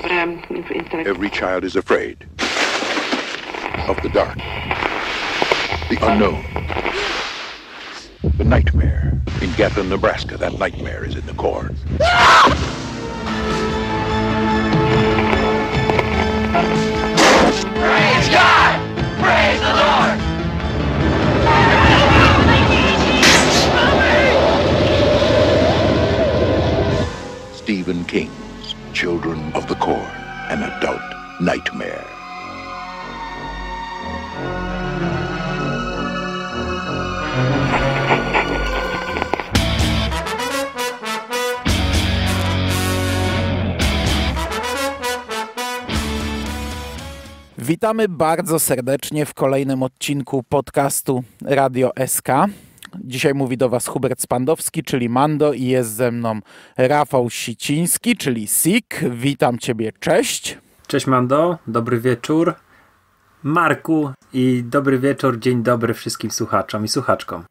but um, Every child is afraid of the dark, the unknown, the nightmare. In Gatlin, Nebraska, that nightmare is in the corn. Praise God! Praise the Lord! Stephen King. children of the corn an adult nightmare. Witamy bardzo serdecznie w kolejnym odcinku podcastu Radio SK. Dzisiaj mówi do Was Hubert Spandowski, czyli Mando i jest ze mną Rafał Siciński, czyli Sik. Witam Ciebie, cześć. Cześć Mando, dobry wieczór Marku i dobry wieczór, dzień dobry wszystkim słuchaczom i słuchaczkom.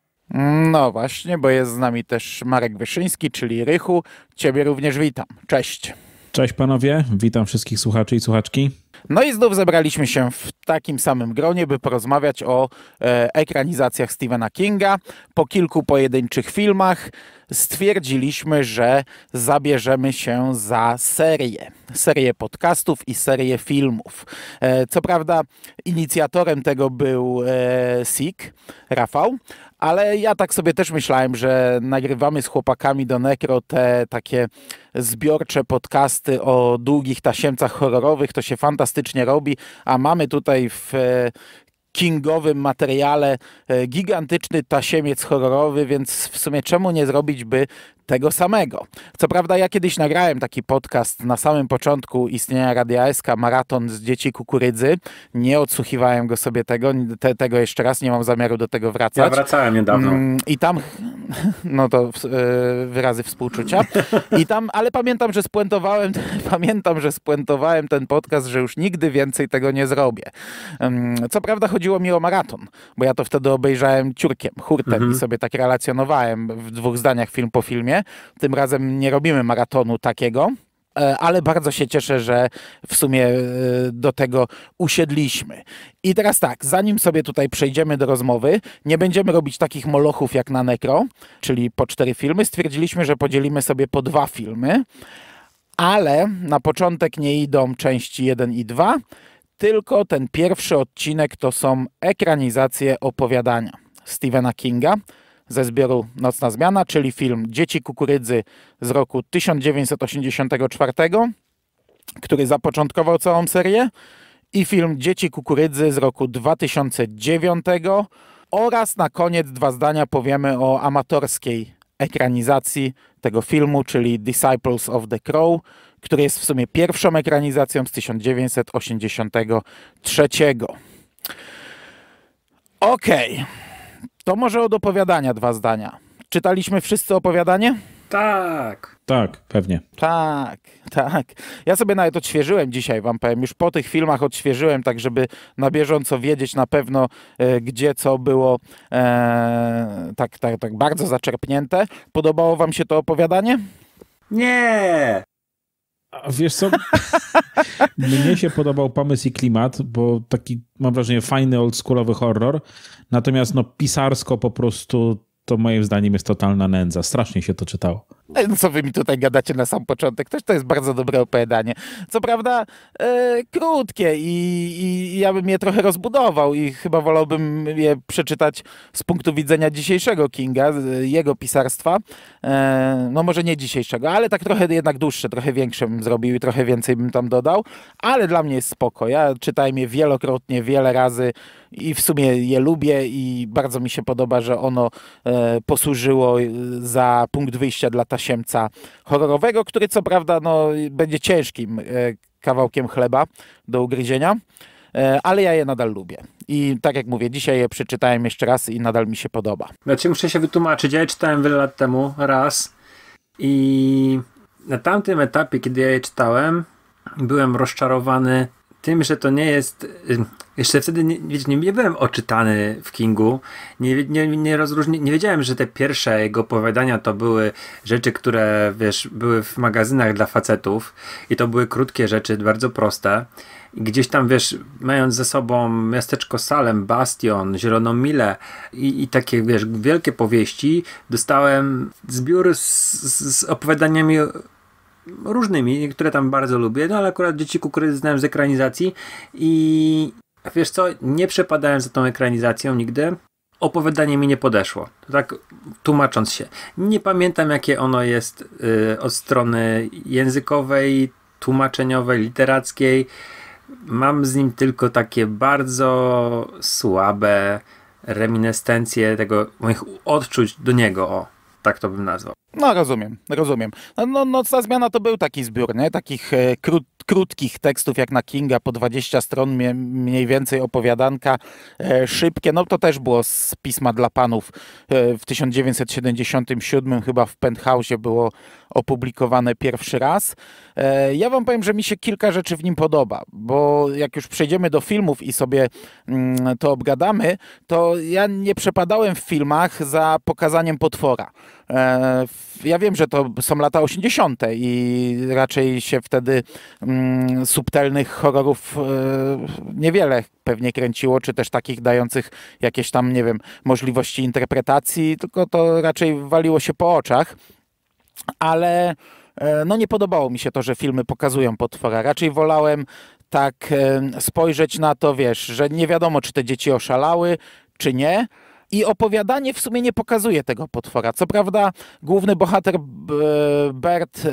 No właśnie, bo jest z nami też Marek Wyszyński, czyli Rychu. Ciebie również witam. Cześć. Cześć panowie, witam wszystkich słuchaczy i słuchaczki. No i znów zebraliśmy się w takim samym gronie, by porozmawiać o e, ekranizacjach Stephena Kinga. Po kilku pojedynczych filmach stwierdziliśmy, że zabierzemy się za serię. Serię podcastów i serię filmów. E, co prawda inicjatorem tego był e, Sik, Rafał, ale ja tak sobie też myślałem, że nagrywamy z chłopakami do Nekro te takie zbiorcze podcasty o długich tasiemcach horrorowych. To się fantastycznie robi, a mamy tutaj w e, kingowym materiale e, gigantyczny tasiemiec horrorowy, więc w sumie czemu nie zrobić by tego samego. Co prawda ja kiedyś nagrałem taki podcast na samym początku istnienia Radia SK, Maraton z Dzieci Kukurydzy. Nie odsłuchiwałem go sobie tego, te, tego jeszcze raz, nie mam zamiaru do tego wracać. Ja wracałem niedawno. Mm, I tam, no to e, wyrazy współczucia. I tam, ale pamiętam, że spuentowałem, pamiętam, że spuentowałem ten podcast, że już nigdy więcej tego nie zrobię. Mm, co prawda chodziło mi o maraton, bo ja to wtedy obejrzałem ciurkiem, hurtem mhm. i sobie tak relacjonowałem w dwóch zdaniach film po filmie. Tym razem nie robimy maratonu takiego, e, ale bardzo się cieszę, że w sumie e, do tego usiedliśmy. I teraz tak, zanim sobie tutaj przejdziemy do rozmowy, nie będziemy robić takich molochów jak na Necro, czyli po cztery filmy. Stwierdziliśmy, że podzielimy sobie po dwa filmy, ale na początek nie idą części 1 i 2, tylko ten pierwszy odcinek to są ekranizacje opowiadania Stephena Kinga ze zbioru Nocna Zmiana, czyli film Dzieci Kukurydzy z roku 1984, który zapoczątkował całą serię, i film Dzieci Kukurydzy z roku 2009 oraz na koniec dwa zdania powiemy o amatorskiej ekranizacji tego filmu, czyli Disciples of the Crow, który jest w sumie pierwszą ekranizacją z 1983. Okej. Okay. To może od opowiadania dwa zdania. Czytaliśmy wszyscy opowiadanie? Tak. Tak, pewnie. Tak, tak. Ja sobie nawet odświeżyłem dzisiaj, wam powiem, już po tych filmach odświeżyłem, tak żeby na bieżąco wiedzieć na pewno, e, gdzie co było e, tak, tak, tak bardzo zaczerpnięte. Podobało wam się to opowiadanie? Nie! A wiesz co? Mnie się podobał pomysł i klimat, bo taki, mam wrażenie, fajny, oldschoolowy horror. Natomiast no, pisarsko po prostu to moim zdaniem jest totalna nędza. Strasznie się to czytało. E, no co wy mi tutaj gadacie na sam początek? Też to jest bardzo dobre opowiadanie. Co prawda e, krótkie i, i, ja bym je trochę rozbudował i chyba wolałbym je przeczytać z punktu widzenia dzisiejszego Kinga, jego pisarstwa. E, no może nie dzisiejszego, ale tak trochę jednak dłuższe, trochę większe bym zrobił i trochę więcej bym tam dodał. Ale dla mnie jest spoko. Ja czytałem je wielokrotnie, wiele razy i w sumie je lubię i bardzo mi się podoba, że ono e, posłużyło e, za punkt wyjścia dla ta siemca horrorowego, który co prawda no, będzie ciężkim e, kawałkiem chleba do ugryzienia, e, ale ja je nadal lubię. I tak jak mówię, dzisiaj je przeczytałem jeszcze raz i nadal mi się podoba. Znaczy muszę się wytłumaczyć, ja je czytałem wiele lat temu raz i na tamtym etapie, kiedy ja je czytałem, byłem rozczarowany tym, że to nie jest jeszcze wtedy nie, nie, nie byłem oczytany w Kingu, nie, nie, nie, rozróżni, nie wiedziałem, że te pierwsze jego opowiadania to były rzeczy, które wiesz, były w magazynach dla facetów i to były krótkie rzeczy, bardzo proste. I gdzieś tam, wiesz, mając ze sobą miasteczko Salem, Bastion, Zieloną Milę i, i takie, wiesz, wielkie powieści, dostałem zbiór z, z, z opowiadaniami różnymi, niektóre tam bardzo lubię, no ale akurat Dzieci Kukurydzy znałem z ekranizacji i a wiesz co, nie przepadałem za tą ekranizacją nigdy. Opowiadanie mi nie podeszło. Tak tłumacząc się. Nie pamiętam jakie ono jest y, od strony językowej, tłumaczeniowej, literackiej. Mam z nim tylko takie bardzo słabe reminiscencje tego moich odczuć do niego. O, tak to bym nazwał. No rozumiem, rozumiem. No, no, Nocna Zmiana to był taki zbiór, nie? Takich e, krót, krótkich tekstów jak na Kinga, po 20 stron mie, mniej więcej opowiadanka, e, szybkie. No to też było z Pisma dla Panów. E, w 1977 chyba w Penthouse było opublikowane pierwszy raz. E, ja wam powiem, że mi się kilka rzeczy w nim podoba, bo jak już przejdziemy do filmów i sobie mm, to obgadamy, to ja nie przepadałem w filmach za pokazaniem potwora. E, ja wiem, że to są lata 80. i raczej się wtedy mm, subtelnych horrorów e, niewiele pewnie kręciło, czy też takich dających jakieś tam, nie wiem, możliwości interpretacji, tylko to raczej waliło się po oczach. Ale e, no nie podobało mi się to, że filmy pokazują potwora. Raczej wolałem tak spojrzeć na to, wiesz, że nie wiadomo, czy te dzieci oszalały, czy nie i opowiadanie w sumie nie pokazuje tego potwora. Co prawda, główny bohater e, Bert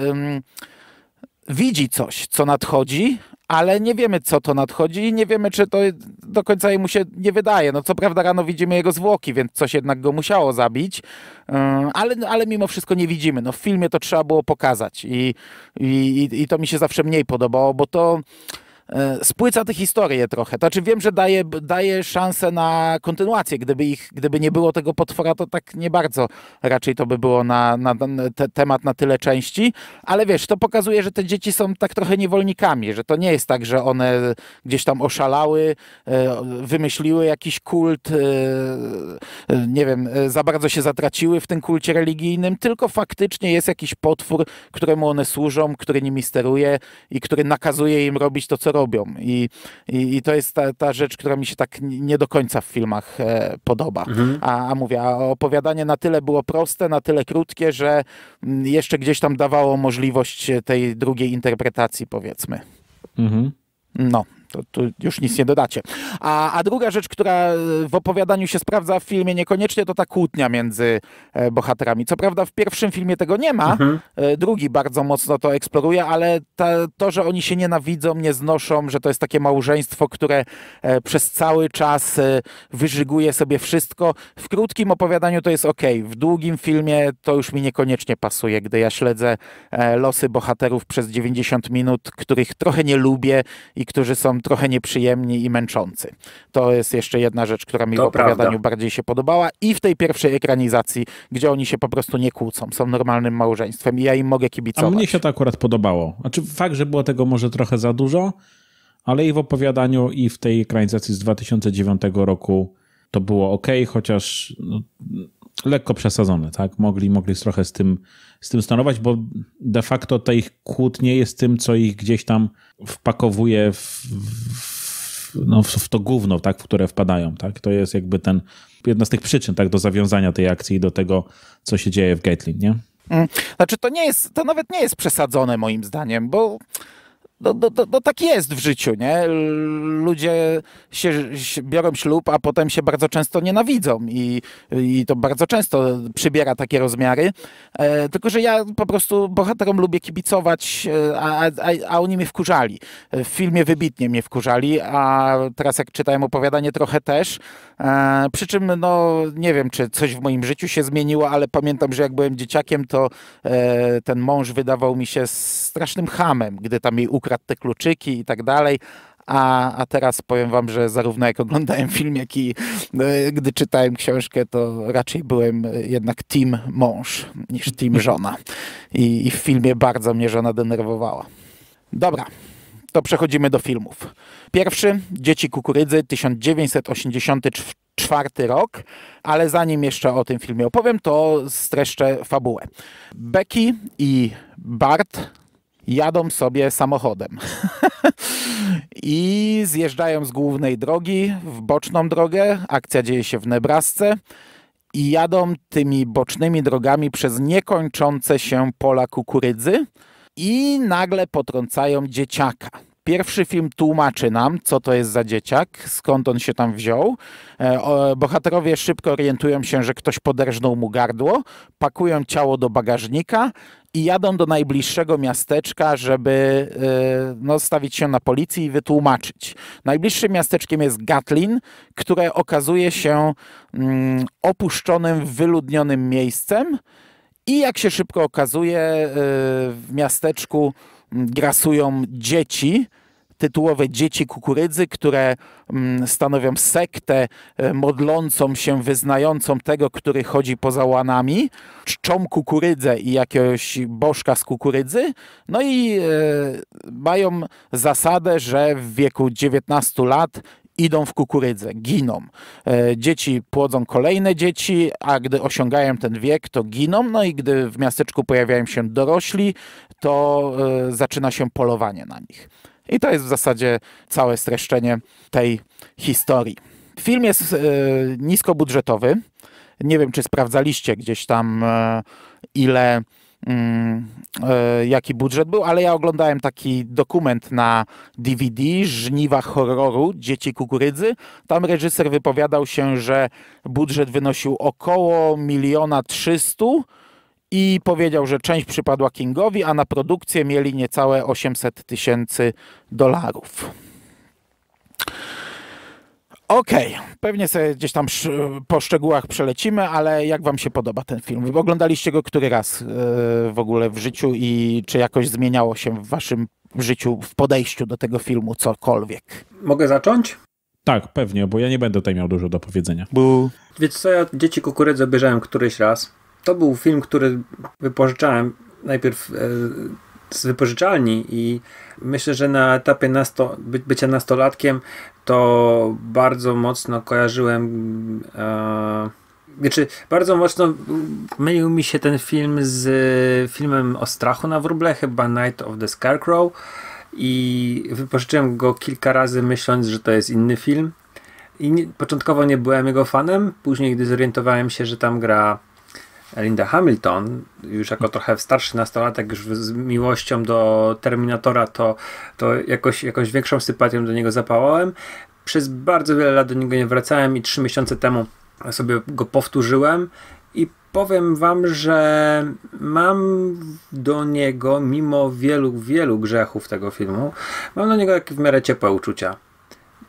widzi coś, co nadchodzi, ale nie wiemy, co to nadchodzi i nie wiemy, czy to do końca mu się nie wydaje. No co prawda rano widzimy jego zwłoki, więc coś jednak go musiało zabić, e, ale, ale mimo wszystko nie widzimy. No w filmie to trzeba było pokazać i, i, i to mi się zawsze mniej podobało, bo to E, spłyca tę historię trochę. Znaczy wiem, że daje, daje szansę na kontynuację. Gdyby, ich, gdyby nie było tego potwora, to tak nie bardzo raczej to by było na, na, na te, temat na tyle części. Ale wiesz, to pokazuje, że te dzieci są tak trochę niewolnikami, że to nie jest tak, że one gdzieś tam oszalały, e, wymyśliły jakiś kult, e, nie wiem, za bardzo się zatraciły w tym kulcie religijnym, tylko faktycznie jest jakiś potwór, któremu one służą, który nimi steruje i który nakazuje im robić to, co robią. I, i, i to jest ta, ta, rzecz, która mi się tak nie do końca w filmach e, podoba. Mhm. A, a mówię, a opowiadanie na tyle było proste, na tyle krótkie, że jeszcze gdzieś tam dawało możliwość tej drugiej interpretacji, powiedzmy. Mhm. No, to, to, już nic nie dodacie. A, a druga rzecz, która e, w opowiadaniu się sprawdza w filmie niekoniecznie, to ta kłótnia między e, bohaterami. Co prawda w pierwszym filmie tego nie ma, mhm. E, drugi bardzo mocno to eksploruje, ale ta, to, że oni się nienawidzą, nie znoszą, że to jest takie małżeństwo, które przez cały czas wyżyguje sobie wszystko, w krótkim opowiadaniu to jest ok. W długim filmie to już mi niekoniecznie pasuje, gdy ja śledzę losy bohaterów przez 90 minut, których trochę nie lubię i którzy są trochę nieprzyjemni i męczący. To jest jeszcze jedna rzecz, która mi to w opowiadaniu prawda. bardziej się podobała. I w tej pierwszej ekranizacji, gdzie oni się po prostu nie kłócą, są normalnym małżeństwem i ja im mogę kibicować. A mnie się to akurat podobało. Znaczy fakt, że było tego może trochę za dużo, ale i w opowiadaniu i w tej ekranizacji z 2009 roku to było ok, chociaż no, lekko przesadzone, tak? Mogli, mogli trochę z tym z tym stanować, bo de facto te ich kłótnie jest tym, co ich gdzieś tam wpakowuje w, w, no, w to gówno, tak, w które wpadają. Tak? To jest jakby ten, jedna z tych przyczyn tak, do zawiązania tej akcji i do tego, co się dzieje w Gatlin. Nie? Mm. Znaczy to nie jest, to nawet nie jest przesadzone moim zdaniem, bo no, no, no, no, tak jest w życiu, nie? Ludzie się, się, biorą ślub, a potem się bardzo często nienawidzą i, i to bardzo często przybiera takie rozmiary. E, tylko, że ja po prostu bohaterom lubię kibicować, e, a, a, a oni mnie wkurzali. E, w filmie wybitnie mnie wkurzali, a teraz jak czytałem opowiadanie trochę też. E, przy czym, no nie wiem, czy coś w moim życiu się zmieniło, ale pamiętam, że jak byłem dzieciakiem, to e, ten mąż wydawał mi się z strasznym hamem, gdy tam jej ukradł te kluczyki i tak dalej. A, a teraz powiem wam, że zarówno jak oglądałem film, jak i no, gdy czytałem książkę, to raczej byłem e, jednak team mąż niż team żona. I, i w filmie bardzo mnie żona denerwowała. Dobra, to przechodzimy do filmów. Pierwszy, Dzieci Kukurydzy, 1984 rok, ale zanim jeszcze o tym filmie opowiem, to streszczę fabułę. Becky i Bart jadą sobie samochodem. I zjeżdżają z głównej drogi w boczną drogę. Akcja dzieje się w Nebrasce. I jadą tymi bocznymi drogami przez niekończące się pola kukurydzy. I nagle potrącają dzieciaka. Pierwszy film tłumaczy nam, co to jest za dzieciak, skąd on się tam wziął. E, bohaterowie szybko orientują się, że ktoś poderżnął mu gardło, pakują ciało do bagażnika i jadą do najbliższego miasteczka, żeby y, no, stawić się na policji i wytłumaczyć. Najbliższym miasteczkiem jest Gatlin, które okazuje się mm, opuszczonym, wyludnionym miejscem. I jak się szybko okazuje, y, w miasteczku mm, grasują dzieci, tytułowe dzieci kukurydzy, które mm, stanowią sektę e, modlącą się, wyznającą tego, który chodzi poza łanami, czczą kukurydzę i jakiegoś bożka z kukurydzy, no i e, mają zasadę, że w wieku 19 lat idą w kukurydzę, giną. E, dzieci płodzą kolejne dzieci, a gdy osiągają ten wiek, to giną. No i gdy w miasteczku pojawiają się dorośli, to zaczyna się polowanie na nich. I to jest w zasadzie całe streszczenie tej historii. Film jest yy, niskobudżetowy. Nie wiem, czy sprawdzaliście gdzieś tam, e, ile y, jaki budżet był, ale ja oglądałem taki dokument na DVD Żniwa Horroru Dzieci Kukurydzy. Tam reżyser wypowiadał się, że budżet wynosił około miliona trzystu i powiedział, że część przypadła Kingowi, a na produkcję mieli niecałe 800 tysięcy dolarów. Okej, okay. pewnie sobie gdzieś tam po szczegółach przelecimy, ale jak Wam się podoba ten film? Wy oglądaliście go który raz e, w ogóle w życiu i czy jakoś zmieniało się w Waszym życiu, w podejściu do tego filmu cokolwiek? Mogę zacząć? Tak, pewnie, bo ja nie będę tutaj miał dużo do powiedzenia. Bu. Wiecie co, ja Dzieci Kukurydzy obejrzałem któryś raz to był film, który wypożyczałem najpierw e, z wypożyczalni i myślę, że na etapie nasto, by, bycia nastolatkiem to bardzo mocno kojarzyłem e, znaczy, bardzo mocno mylił mi się ten film z filmem o strachu na wróble, chyba Night of the Scarecrow i wypożyczyłem go kilka razy myśląc, że to jest inny film i nie, początkowo nie byłem jego fanem, później gdy zorientowałem się, że tam gra Linda Hamilton, już jako trochę starszy nastolatek, już z miłością do Terminatora, to, to jakoś, jakoś większą sympatią do niego zapałałem. Przez bardzo wiele lat do niego nie wracałem i trzy miesiące temu sobie go powtórzyłem i powiem wam, że mam do niego, mimo wielu, wielu grzechów tego filmu, mam do niego jak w miarę ciepłe uczucia.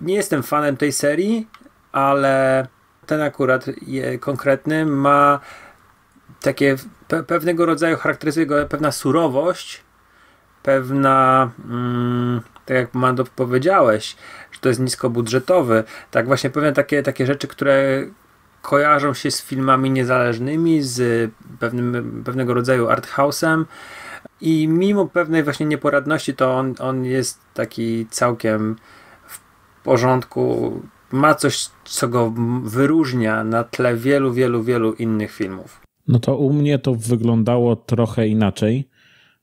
Nie jestem fanem tej serii, ale ten akurat konkretny ma takie pe pewnego rodzaju charakteryzuje go pewna surowość, pewna, mm, tak jak Mando powiedziałeś, że to jest niskobudżetowy, tak właśnie pewne takie, takie rzeczy, które kojarzą się z filmami niezależnymi, z pewnym, pewnego rodzaju arthouse'em i mimo pewnej właśnie nieporadności to on, on jest taki całkiem w porządku, ma coś, co go wyróżnia na tle wielu, wielu, wielu innych filmów. No to u mnie to wyglądało trochę inaczej,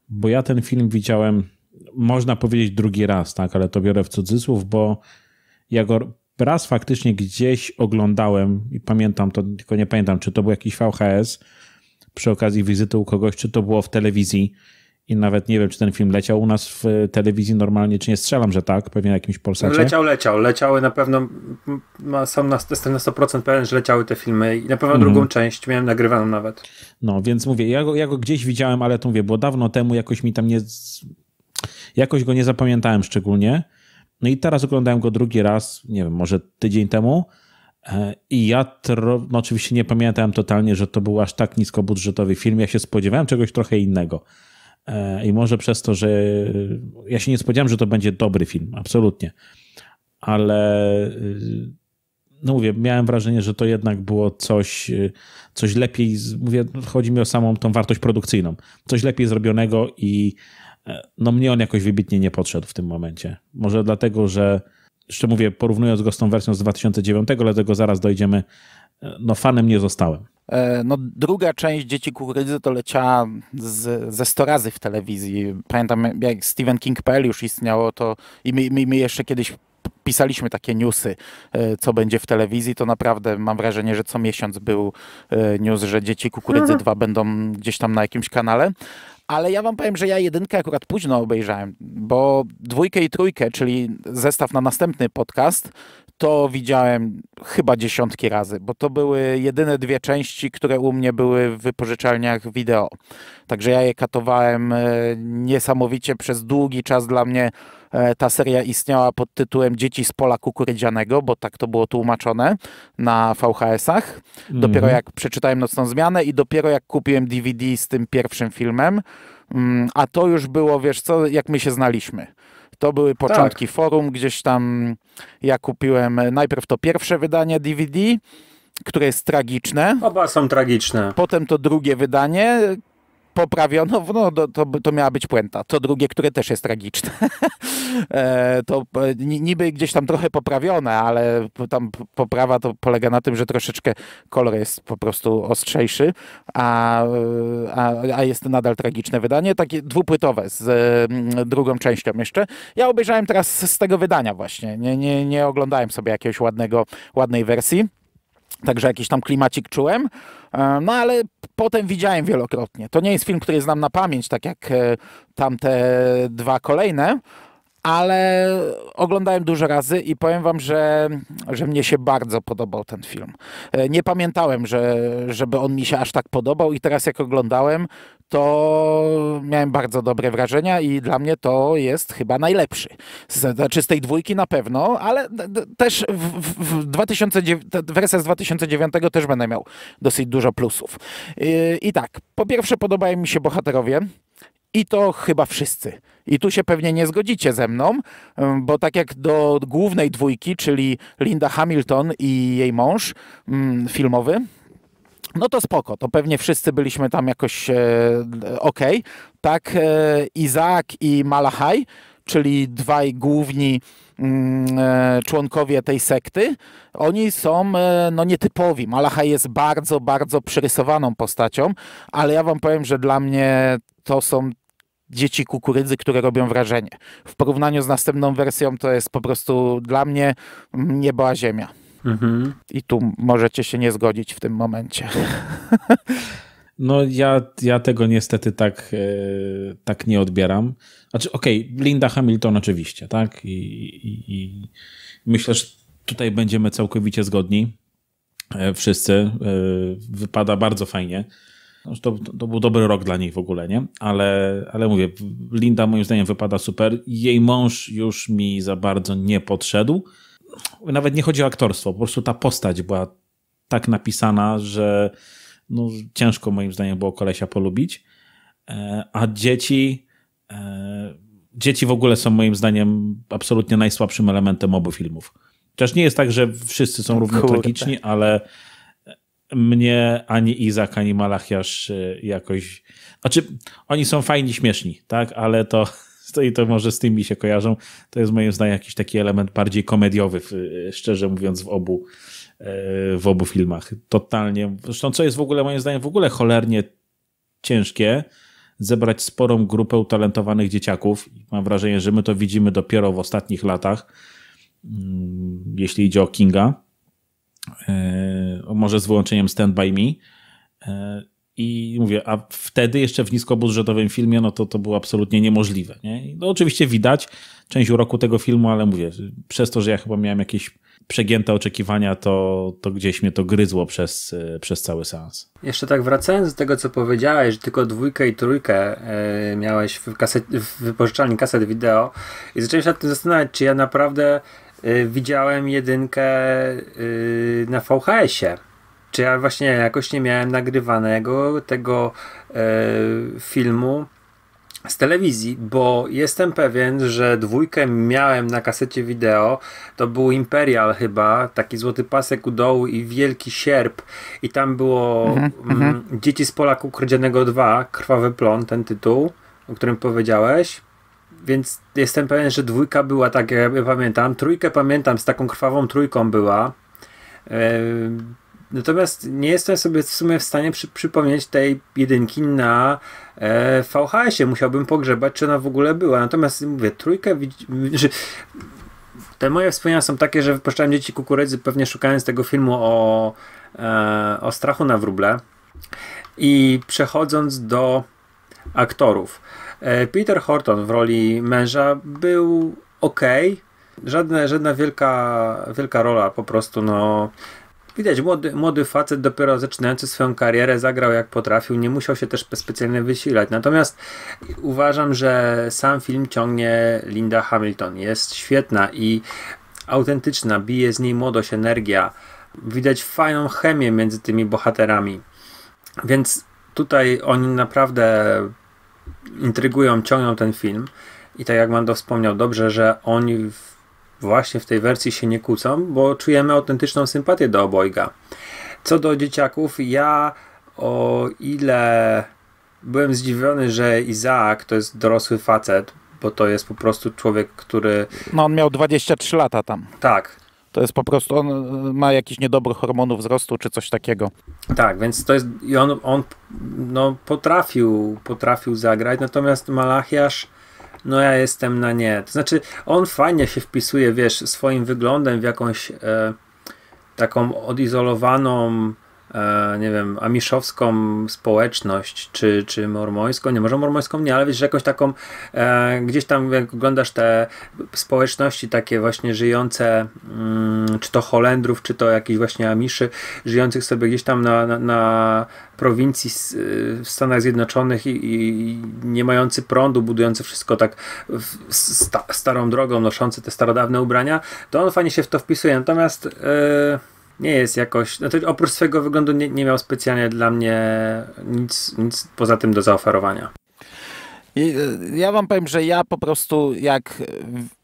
bo ja ten film widziałem, można powiedzieć drugi raz, tak, ale to biorę w cudzysłów, bo ja go raz faktycznie gdzieś oglądałem i pamiętam to, tylko nie pamiętam, czy to był jakiś VHS przy okazji wizyty u kogoś, czy to było w telewizji i nawet nie wiem, czy ten film leciał u nas w e, telewizji normalnie, czy nie strzelam, że tak, pewnie na jakimś Polsacie. Leciał, leciał, leciały na pewno, są na, jestem na 100% pewien, że leciały te filmy i na pewno mm. drugą część miałem nagrywaną nawet. No, więc mówię, ja go, ja go gdzieś widziałem, ale to mówię, bo dawno temu, jakoś mi tam nie, jakoś go nie zapamiętałem szczególnie. No i teraz oglądałem go drugi raz, nie wiem, może tydzień temu e, i ja tro, no oczywiście nie pamiętałem totalnie, że to był aż tak niskobudżetowy film, ja się spodziewałem czegoś trochę innego. E, I może przez to, że ja się nie spodziewałem, że to będzie dobry film, absolutnie. Ale y, no mówię, miałem wrażenie, że to jednak było coś, y, coś lepiej, mówię, chodzi mi o samą tą wartość produkcyjną, coś lepiej zrobionego i e, no mnie on jakoś wybitnie nie podszedł w tym momencie. Może dlatego, że jeszcze mówię, porównując go z tą wersją z 2009, dlatego zaraz dojdziemy, e, no fanem nie zostałem. E, no, druga część Dzieci Kukurydzy to leciała z, ze 100 razy w telewizji. Pamiętam, jak Stephen King.pl już istniało, to i my, my, my jeszcze kiedyś pisaliśmy takie newsy, e, co będzie w telewizji, to naprawdę mam wrażenie, że co miesiąc był e, news, że Dzieci Kukurydzy 2 mhm. będą gdzieś tam na jakimś kanale. Ale ja wam powiem, że ja jedynkę akurat późno obejrzałem, bo dwójkę i trójkę, czyli zestaw na następny podcast, to widziałem chyba dziesiątki razy, bo to były jedyne dwie części, które u mnie były w wypożyczalniach wideo. Także ja je katowałem e, niesamowicie przez długi czas dla mnie e, ta seria istniała pod tytułem Dzieci z pola kukurydzianego, bo tak to było tłumaczone na VHS-ach. Dopiero mhm. jak przeczytałem Nocną Zmianę i dopiero jak kupiłem DVD z tym pierwszym filmem, mm, a to już było, wiesz co, jak my się znaliśmy. To były tak. początki tak. forum, gdzieś tam ja kupiłem najpierw to pierwsze wydanie DVD, które jest tragiczne. Oba są tragiczne. Potem to drugie wydanie, poprawiono, no, to, to miała być puenta. To drugie, które też jest tragiczne. E, to e, niby gdzieś tam trochę poprawione, ale tam poprawa to polega na tym, że troszeczkę kolor jest po prostu ostrzejszy, a, e, a, a jest nadal tragiczne wydanie, takie dwupłytowe z drugą częścią jeszcze. Ja obejrzałem teraz z tego wydania właśnie, nie, nie, nie oglądałem sobie jakiegoś ładnego, ładnej wersji. Także jakiś tam klimacik czułem. E, no ale potem widziałem wielokrotnie. To nie jest film, który znam na pamięć, tak jak e, tamte dwa kolejne, ale oglądałem dużo razy i powiem wam, że, że mnie się bardzo podobał ten film. E, nie pamiętałem, że, żeby on mi się aż tak podobał i teraz jak oglądałem, to miałem bardzo dobre wrażenia i dla mnie to jest chyba najlepszy. Znaczy z tej dwójki na pewno, ale też w, w, 2009, wersja z 2009 też będę miał dosyć dużo plusów. I, e, I tak, po pierwsze podobają mi się bohaterowie, i to chyba wszyscy. I tu się pewnie nie zgodzicie ze mną, bo tak jak do głównej dwójki, czyli Linda Hamilton i jej mąż mm, filmowy, no to spoko, to pewnie wszyscy byliśmy tam jakoś e, ok. Tak, e, Izaak i Malachaj, czyli dwaj główni mm, e, członkowie tej sekty, oni są e, no, nietypowi. Malachaj jest bardzo, bardzo przerysowaną postacią, ale ja wam powiem, że dla mnie to są dzieci kukurydzy, które robią wrażenie. W porównaniu z następną wersją to jest po prostu dla mnie niebo a ziemia. Mhm. I tu możecie się nie zgodzić w tym momencie. No ja, ja tego niestety tak, e, tak nie odbieram. Znaczy okej, okay, Linda Hamilton oczywiście, tak? I, i, i myślę, że tutaj będziemy całkowicie zgodni. E, wszyscy. E, wypada bardzo fajnie. Znaczy, to, to był dobry rok dla niej w ogóle, nie? Ale, ale mówię, Linda moim zdaniem wypada super. Jej mąż już mi za bardzo nie podszedł. Nawet nie chodzi o aktorstwo, po prostu ta postać była tak napisana, że no, ciężko moim zdaniem było kolesia polubić. E, a dzieci, e, dzieci w ogóle są moim zdaniem absolutnie najsłabszym elementem obu filmów. Chociaż nie jest tak, że wszyscy są no równie tragiczni, ale, mnie ani Izak, ani Malachiasz y, jakoś. Znaczy, oni są fajni, śmieszni, tak? Ale to, to i to może z tymi się kojarzą. To jest moim zdaniem jakiś taki element bardziej komediowy, y, szczerze mówiąc, w obu, y, w obu filmach. Totalnie. Zresztą, co jest w ogóle, moim zdaniem, w ogóle cholernie ciężkie, zebrać sporą grupę utalentowanych dzieciaków. Mam wrażenie, że my to widzimy dopiero w ostatnich latach, mm, jeśli idzie o Kinga E, może z wyłączeniem Stand By Me. E, I mówię, a wtedy jeszcze w niskobudżetowym filmie, no to to było absolutnie niemożliwe. Nie? No oczywiście widać część uroku tego filmu, ale mówię, przez to, że ja chyba miałem jakieś przegięte oczekiwania, to, to gdzieś mnie to gryzło przez, e, przez cały seans. Jeszcze tak wracając do tego, co powiedziałeś, że tylko dwójkę i trójkę miałeś w, kaset, w wypożyczalni kaset wideo i zacząłem się nad tym zastanawiać, czy ja naprawdę Y, widziałem jedynkę y, na VHS-ie. Czy ja właśnie jakoś nie miałem nagrywanego tego y, filmu z telewizji, bo jestem pewien, że dwójkę miałem na kasecie wideo. To był Imperial chyba, taki złoty pasek u dołu i wielki sierp. I tam było mhm, mm, mhm. Dzieci z Polaku Kredzianego 2, Krwawy Plon, ten tytuł, o którym powiedziałeś więc jestem pewien, że dwójka była tak, jak ja pamiętam. Trójkę pamiętam, z taką krwawą trójką była. Natomiast nie jestem sobie w sumie w stanie przy, przypomnieć tej jedynki na e, VHS-ie. Musiałbym pogrzebać, czy ona w ogóle była. Natomiast mówię, trójkę. te moje wspomnienia są takie, że wypuszczałem dzieci kukurydzy, pewnie szukając tego filmu o, e, o strachu na wróble. I przechodząc do aktorów. E, Peter Horton w roli męża był ok. żadna żadna wielka, wielka rola, po prostu no. Widać, młody, młody facet, dopiero zaczynający swoją karierę, zagrał jak potrafił, nie musiał się też specjalnie wysilać. Natomiast uważam, że sam film ciągnie Linda Hamilton. Jest świetna i autentyczna, bije z niej młodość, energia. Widać fajną chemię między tymi bohaterami. Więc tutaj oni naprawdę intrygują, ciągną ten film. I tak jak Mando wspomniał, dobrze, że oni w, właśnie w tej wersji się nie kłócą, bo czujemy autentyczną sympatię do obojga. Co do dzieciaków, ja o ile byłem zdziwiony, że Izaak to jest dorosły facet, bo to jest po prostu człowiek, który. No on miał 23 lata tam. Tak, to jest po prostu, on e, ma jakiś niedobór hormon wzrostu czy coś takiego. Tak, więc to jest, i on, on no, potrafił, potrafił zagrać, natomiast Malachiasz, no ja jestem na nie. To znaczy, on fajnie się wpisuje, wiesz, swoim wyglądem w jakąś e, taką odizolowaną E, nie wiem, amiszowską społeczność, czy, czy mormońską, nie, może mormońską nie, ale wiesz, jakąś taką, e, gdzieś tam jak oglądasz te społeczności takie właśnie żyjące, mm, czy to Holendrów, czy to jakichś właśnie amiszy, żyjących sobie gdzieś tam na, na, na prowincji w Stanach Zjednoczonych i, i, nie mający prądu, budujący wszystko tak sta, starą drogą, noszący te starodawne ubrania, to on fajnie się w to wpisuje, natomiast... Yy, nie jest jakoś, no oprócz swojego wyglądu nie, nie miał specjalnie dla mnie nic, nic poza tym do zaoferowania. I, e, ja wam powiem, że ja po prostu jak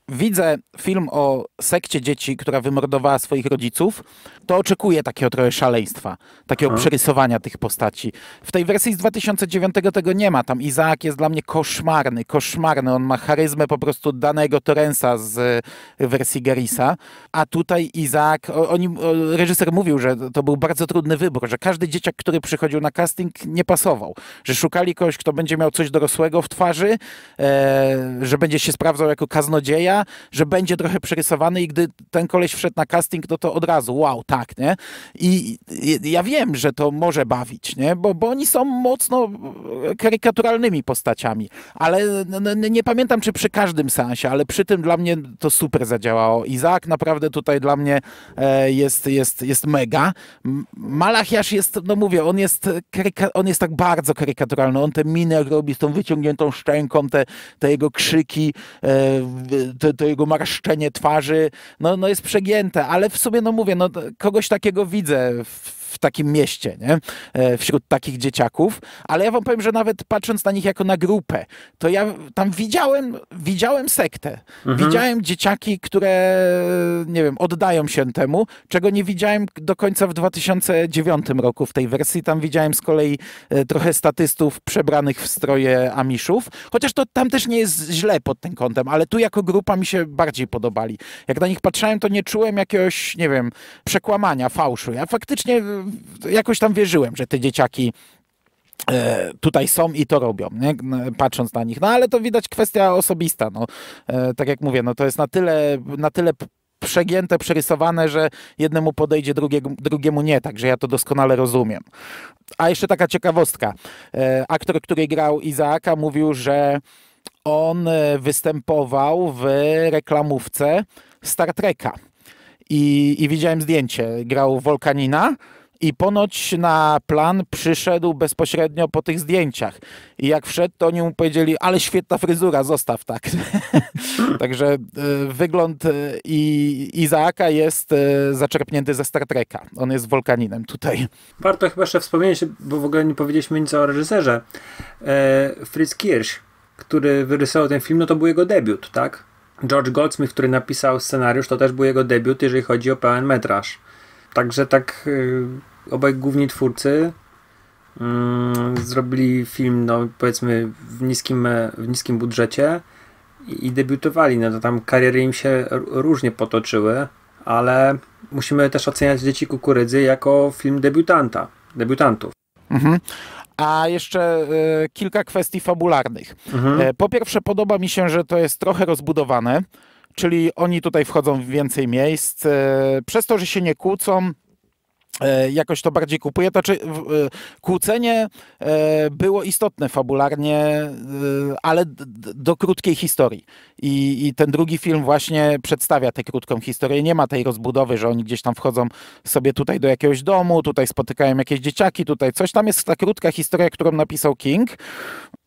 widzę film o sekcie dzieci, która wymordowała swoich rodziców, to oczekuję takiego trochę szaleństwa, takiego mhm. przerysowania tych postaci. W tej wersji z 2009 tego nie ma. Tam Izaak jest dla mnie koszmarny, koszmarny. On ma charyzmę po prostu danego Torrensa z y, wersji Garisa, a tutaj Izaak, reżyser mówił, że to był bardzo trudny wybór, że każdy dzieciak, który przychodził na casting nie pasował, że szukali kogoś, kto będzie miał coś dorosłego w twarzy, e, że będzie się sprawdzał jako kaznodzieja, że będzie trochę przerysowany i gdy ten koleś wszedł na casting, no to od razu wow, tak, tak, nie? I, ja wiem, że to może bawić, nie? Bo, bo oni są mocno karykaturalnymi postaciami, ale nie pamiętam, czy przy każdym sensie, ale przy tym dla mnie to super zadziałało. Izaak naprawdę tutaj dla mnie e, jest, jest, jest mega. Malachiasz jest, no mówię, on jest, on jest tak bardzo karykaturalny, on te miny jak robi z tą wyciągniętą szczęką, te, te jego krzyki, e, to, to jego marszczenie twarzy, no, no jest przegięte, ale w sumie, no mówię, no kogoś takiego widzę w w takim mieście, nie? E, wśród takich dzieciaków, ale ja wam powiem, że nawet patrząc na nich jako na grupę, to ja tam widziałem, widziałem sektę, mhm. widziałem dzieciaki, które, nie wiem, oddają się temu, czego nie widziałem do końca w 2009 roku w tej wersji, tam widziałem z kolei e, trochę statystów przebranych w stroje Amiszów, chociaż to tam też nie jest źle pod tym kątem, ale tu jako grupa mi się bardziej podobali. Jak na nich patrzyłem, to nie czułem jakiegoś, nie wiem, przekłamania, fałszu. Ja faktycznie jakoś tam wierzyłem, że te dzieciaki e, tutaj są i to robią, nie? No, patrząc na nich. No ale to widać kwestia osobista. No, e, tak jak mówię, no, to jest na tyle, na tyle przegięte, przerysowane, że jednemu podejdzie, drugiemu, drugiemu nie. Także ja to doskonale rozumiem. A jeszcze taka ciekawostka. E, aktor, który grał Izaaka mówił, że on występował w reklamówce Star Treka. I, i widziałem zdjęcie. Grał Wolkanina, i ponoć na plan przyszedł bezpośrednio po tych zdjęciach. I jak wszedł, to oni mu powiedzieli, ale świetna fryzura, zostaw tak. Także y, wygląd y, i Izaaka jest y, zaczerpnięty ze Star Treka. On jest wulkaninem tutaj. Warto chyba jeszcze wspomnieć, bo w ogóle nie powiedzieliśmy nic o reżyserze. E, Fritz Kirsch, który wyrysował ten film, no to był jego debiut, tak? George Goldsmith, który napisał scenariusz, to też był jego debiut, jeżeli chodzi o pełen metraż. Także tak obaj główni twórcy mm, zrobili film, no powiedzmy, w niskim, e, w niskim budżecie i, i debiutowali. No to tam kariery im się różnie potoczyły, ale musimy też oceniać Dzieci Kukurydzy jako film debiutanta, debiutantów. Mhm. A jeszcze y, kilka kwestii fabularnych. Mhm. E, po pierwsze, podoba mi się, że to jest trochę rozbudowane, czyli oni tutaj wchodzą w więcej miejsc. przez to, że się nie kłócą, E, jakoś to bardziej kupuje. To czy znaczy, e, kłócenie e, było istotne fabularnie, ale do krótkiej historii. I, I, ten drugi film właśnie przedstawia tę krótką historię. Nie ma tej rozbudowy, że oni gdzieś tam wchodzą sobie tutaj do jakiegoś domu, tutaj spotykają jakieś dzieciaki, tutaj coś. Tam jest ta krótka historia, którą napisał King.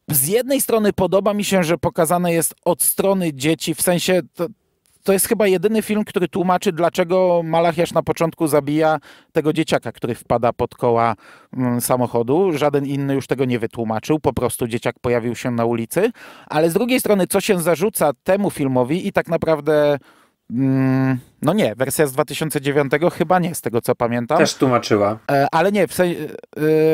Z jednej strony podoba mi się, że pokazane jest od strony dzieci, w sensie to, to jest chyba jedyny film, który tłumaczy, dlaczego Malachiasz na początku zabija tego dzieciaka, który wpada pod koła mm, samochodu. Żaden inny już tego nie wytłumaczył, po prostu dzieciak pojawił się na ulicy. Ale z drugiej strony, co się zarzuca temu filmowi i tak naprawdę. Mm, no nie, wersja z 2009 chyba nie, z tego co pamiętam. Też tłumaczyła. E, ale nie, w e,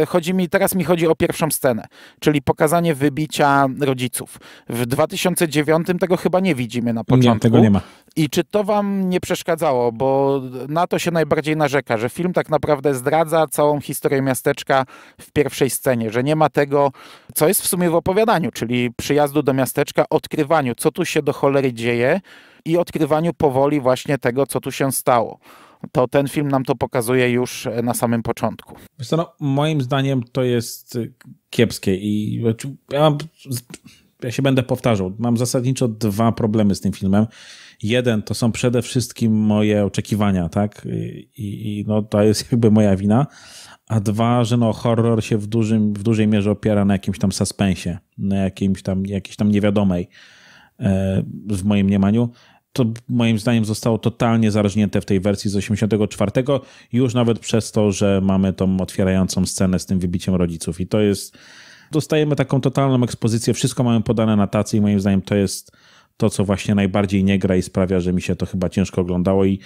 chodzi mi, teraz mi chodzi o pierwszą scenę, czyli pokazanie wybicia rodziców. W 2009 tego chyba nie widzimy na początku. Nie, tego nie ma. I czy to wam nie przeszkadzało, bo na to się najbardziej narzeka, że film tak naprawdę zdradza całą historię miasteczka w pierwszej scenie, że nie ma tego, co jest w sumie w opowiadaniu, czyli przyjazdu do miasteczka, odkrywaniu, co tu się do cholery dzieje i odkrywaniu powoli właśnie tego, tego, co tu się stało. To ten film nam to pokazuje już e, na samym początku. Wiesz, no, moim zdaniem to jest e, kiepskie i e, ja, mam, ja się będę powtarzał. Mam zasadniczo dwa problemy z tym filmem. Jeden to są przede wszystkim moje oczekiwania, tak? I, i no, to jest jakby moja wina a dwa, że no, horror się w, dużym, w dużej mierze opiera na jakimś tam suspensie, na jakimś tam, jakiejś tam niewiadomej w moim mniemaniu to moim zdaniem zostało totalnie zarżnięte w tej wersji z 84, już nawet przez to, że mamy tą otwierającą scenę z tym wybiciem rodziców. I to jest. Dostajemy taką totalną ekspozycję, wszystko mamy podane na tacy, i moim zdaniem to jest to, co właśnie najbardziej nie gra i sprawia, że mi się to chyba ciężko oglądało i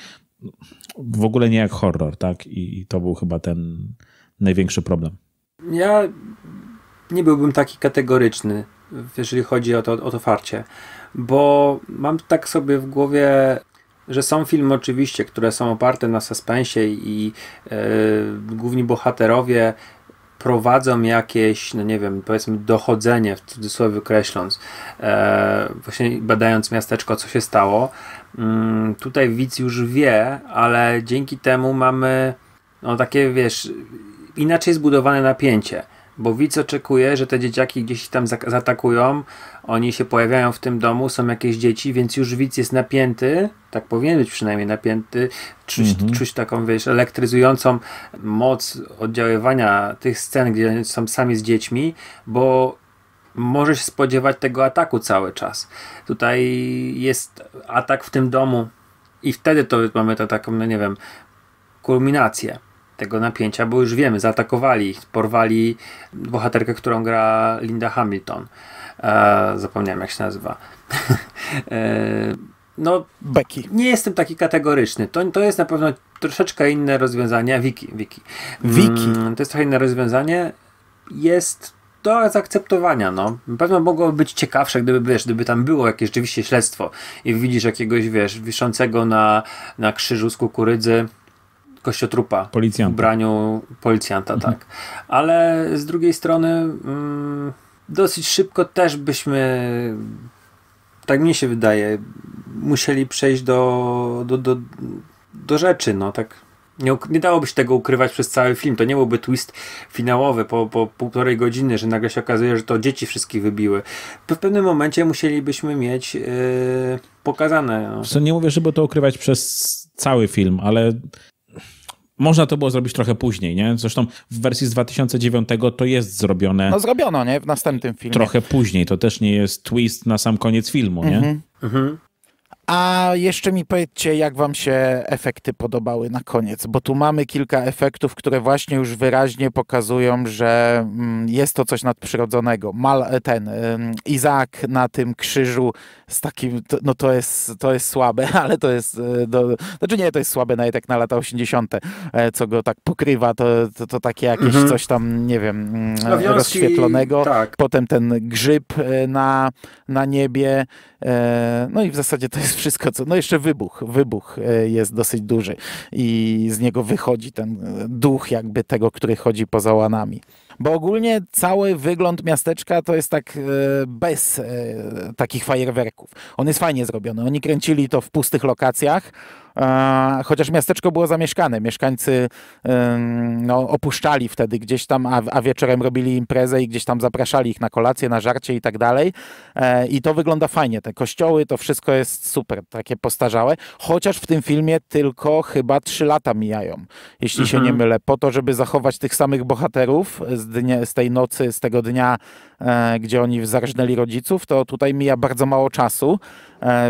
w ogóle nie jak horror, tak? I, i to był chyba ten największy problem. Ja nie byłbym taki kategoryczny, jeżeli chodzi o to, o to farcie bo mam tak sobie w głowie że są filmy oczywiście, które są oparte na suspensie i yy, główni bohaterowie prowadzą jakieś, no nie wiem, powiedzmy dochodzenie, w cudzysłowie wykreśląc, e, właśnie badając miasteczko, co się stało. Mm, tutaj widz już wie, ale dzięki temu mamy no takie, wiesz, inaczej zbudowane napięcie. Bo widz oczekuje, że te dzieciaki gdzieś tam zaatakują, oni się pojawiają w tym domu, są jakieś dzieci, więc już widz jest napięty, tak powinien być przynajmniej napięty, czuć, mhm. czuć taką, wiesz, elektryzującą moc oddziaływania tych scen, gdzie są sami z dziećmi, bo może się spodziewać tego ataku cały czas. Tutaj jest atak w tym domu i wtedy to mamy to taką, no nie wiem, kulminację tego napięcia, bo już wiemy, zaatakowali ich, porwali bohaterkę, którą gra Linda Hamilton. E, zapomniałem jak się nazywa. e, no, Becky. nie jestem taki kategoryczny. To, to jest na pewno troszeczkę inne rozwiązanie. Wiki, Wiki. Wiki. Mm, to jest trochę inne rozwiązanie. Jest do zaakceptowania, no. Pewno mogłoby być ciekawsze, gdyby, wiesz, gdyby tam było jakieś rzeczywiście śledztwo i widzisz jakiegoś, wiesz, wiszącego na, na krzyżu z kukurydzy kościotrupa. Policjanta. W ubraniu policjanta, mhm. tak. Ale z drugiej strony mm, dosyć szybko też byśmy tak mi się wydaje, musieli przejść do, do, do, do rzeczy, no tak. Nie, nie dałoby się tego ukrywać przez cały film. To nie byłby twist finałowy po, po półtorej godziny, że nagle się okazuje, że to dzieci wszystkich wybiły. W pewnym momencie musielibyśmy mieć yy, pokazane. No. Nie mówię, żeby to ukrywać przez cały film, ale można to było zrobić trochę później, nie? Zresztą w wersji z 2009 to jest zrobione. No zrobiono, nie? W następnym filmie. Trochę później, to też nie jest twist na sam koniec filmu, nie? Mhm. Mhm. A jeszcze mi powiedzcie, jak wam się efekty podobały na koniec, bo tu mamy kilka efektów, które właśnie już wyraźnie pokazują, że mm, jest to coś nadprzyrodzonego. Mal, e, ten Izaak na tym krzyżu z takim, no to jest, to jest słabe, ale to jest, e, do, znaczy nie, to jest słabe nawet jak na lata 80., e, co go tak pokrywa, to, to, to takie jakieś mhm. coś tam, nie wiem, Slawianski, mm, rozświetlonego. Tak. Potem ten grzyb na, na niebie, E, no i w zasadzie to jest wszystko, co. No jeszcze wybuch. Wybuch e, jest dosyć duży i z niego wychodzi ten duch, jakby tego, który chodzi poza łanami. Bo ogólnie cały wygląd miasteczka to jest tak e, bez takich fajerwerków. On jest fajnie zrobiony. Oni kręcili to w pustych lokacjach. E, chociaż miasteczko było zamieszkane. Mieszkańcy no, opuszczali wtedy gdzieś tam, a, a wieczorem robili imprezę i gdzieś tam zapraszali ich na kolację, na żarcie i tak dalej. E, I to wygląda fajnie. Te kościoły, to wszystko jest super, takie postarzałe. Chociaż w tym filmie tylko chyba trzy lata mijają, jeśli mhm. się nie mhm. mylę, po to, żeby zachować tych samych bohaterów z, z tej nocy, z tego dnia, e, gdzie oni zarżnęli rodziców, to tutaj mija bardzo mało czasu,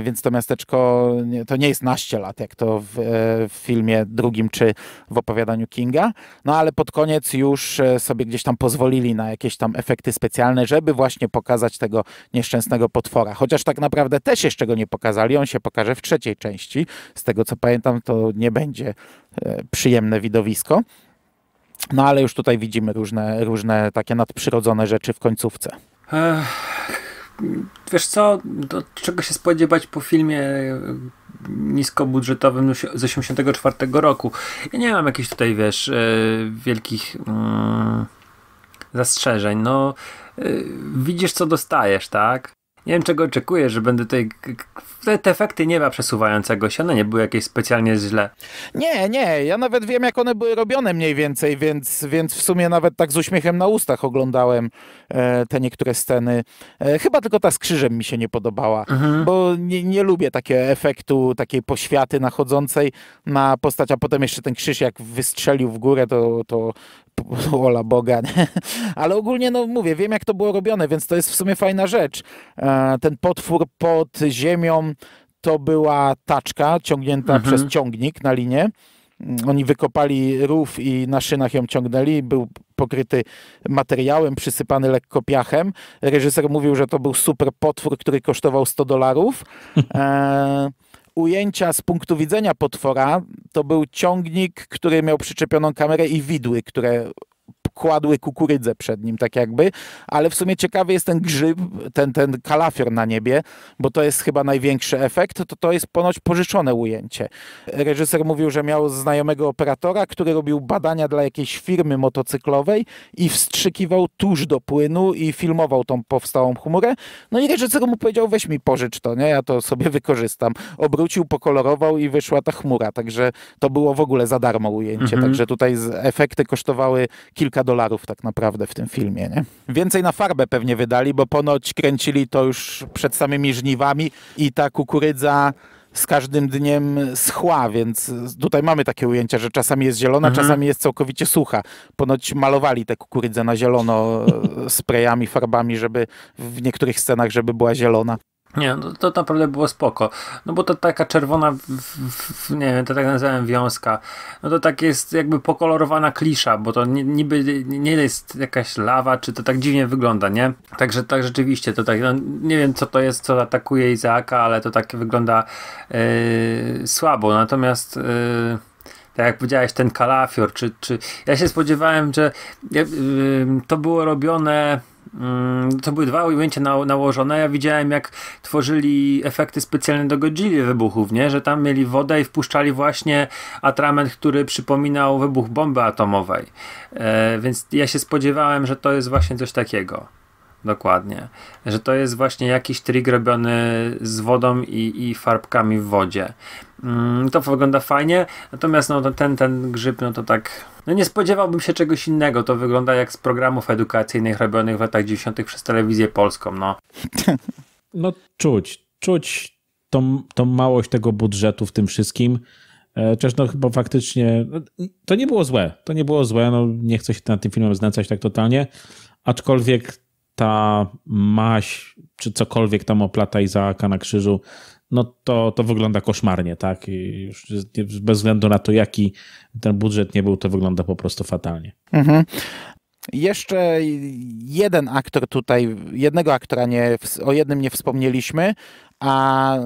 więc to miasteczko to nie jest naście lat, jak to w, e, w, filmie drugim czy w opowiadaniu Kinga. No ale pod koniec już e, sobie gdzieś tam pozwolili na jakieś tam efekty specjalne, żeby właśnie pokazać tego nieszczęsnego potwora. Chociaż tak naprawdę też jeszcze go nie pokazali, on się pokaże w trzeciej części. Z tego co pamiętam, to nie będzie e, przyjemne widowisko. No ale już tutaj widzimy różne, różne takie nadprzyrodzone rzeczy w końcówce. Ech wiesz co, do czego się spodziewać po filmie niskobudżetowym z 1984 roku. Ja nie mam jakichś tutaj, wiesz, e, wielkich mm, zastrzeżeń. No, e, widzisz, co dostajesz, tak? Nie wiem czego oczekuję, że będę tutaj. Te, te efekty ma przesuwającego się, one nie były jakieś specjalnie źle. Nie, nie, ja nawet wiem jak one były robione mniej więcej, więc, więc w sumie nawet tak z uśmiechem na ustach oglądałem e, te niektóre sceny. E, chyba tylko ta z krzyżem mi się nie podobała, mhm. bo nie, nie lubię takiego efektu, takiej poświaty nachodzącej na postać, a potem jeszcze ten krzyż jak wystrzelił w górę, to, to Ola Boga, Ale ogólnie, no mówię, wiem jak to było robione, więc to jest w sumie fajna rzecz. E, ten potwór pod ziemią to była taczka ciągnięta mhm. przez ciągnik na linie. Mm, oni wykopali rów i na szynach ją ciągnęli. Był pokryty materiałem, przysypany lekko piachem. Reżyser mówił, że to był super potwór, który kosztował 100 dolarów. E ujęcia z punktu widzenia potwora to był ciągnik, który miał przyczepioną kamerę i widły, które kładły kukurydzę przed nim, tak jakby. Ale w sumie ciekawy jest ten grzyb, ten, ten kalafior na niebie, bo to jest chyba największy efekt. To, to jest ponoć pożyczone ujęcie. Reżyser mówił, że miał znajomego operatora, który robił badania dla jakiejś firmy motocyklowej i wstrzykiwał tuż do płynu i filmował tą powstałą chmurę. No i reżyser mu powiedział, weź mi pożycz to, nie? Ja to sobie wykorzystam. Obrócił, pokolorował i wyszła ta chmura. Także to było w ogóle za darmo ujęcie. Mhm. Także tutaj efekty kosztowały kilka dolarów tak naprawdę w tym filmie, nie? Więcej na farbę pewnie wydali, bo ponoć kręcili to już przed samymi żniwami i ta kukurydza z każdym dniem schła, więc tutaj mamy takie ujęcia, że czasami jest zielona, mhm. czasami jest całkowicie sucha. Ponoć malowali te kukurydzę na zielono e, sprayami, farbami, żeby w niektórych scenach, żeby była zielona. Nie, no to naprawdę było spoko. No bo to taka czerwona, w, w, nie wiem, to tak nazywałem wiązka. No to tak jest jakby pokolorowana klisza, bo to niby nie jest jakaś lawa, czy to tak dziwnie wygląda, nie? Także tak rzeczywiście, to tak, no, nie wiem co to jest, co atakuje Izaaka, ale to tak wygląda yy, słabo. Natomiast... Yy, tak jak powiedziałeś, ten kalafior, czy, czy ja się spodziewałem, że yy, to było robione Mm, to były dwa ujęcia na, nałożone. Ja widziałem, jak tworzyli efekty specjalne do Godzilli wybuchów, nie? Że tam mieli wodę i wpuszczali właśnie atrament, który przypominał wybuch bomby atomowej. E, więc ja się spodziewałem, że to jest właśnie coś takiego. Dokładnie. Że to jest właśnie jakiś trik robiony z wodą i, i farbkami w wodzie. Mm, to wygląda fajnie, natomiast no, ten, ten grzyb, no to tak. No nie spodziewałbym się czegoś innego. To wygląda jak z programów edukacyjnych robionych w latach 90. przez telewizję polską, no. No czuć, czuć tą, tą małość tego budżetu w tym wszystkim. E, chociaż no chyba faktycznie no, to nie było złe, to nie było złe, no nie chcę się nad tym filmem znęcać tak totalnie, aczkolwiek ta maś, czy cokolwiek tam oplata Izaaka na krzyżu no to, to wygląda koszmarnie, tak? I już bez względu na to, jaki ten budżet nie był, to wygląda po prostu fatalnie. Mhm. Jeszcze jeden aktor tutaj, jednego aktora nie, o jednym nie wspomnieliśmy, a.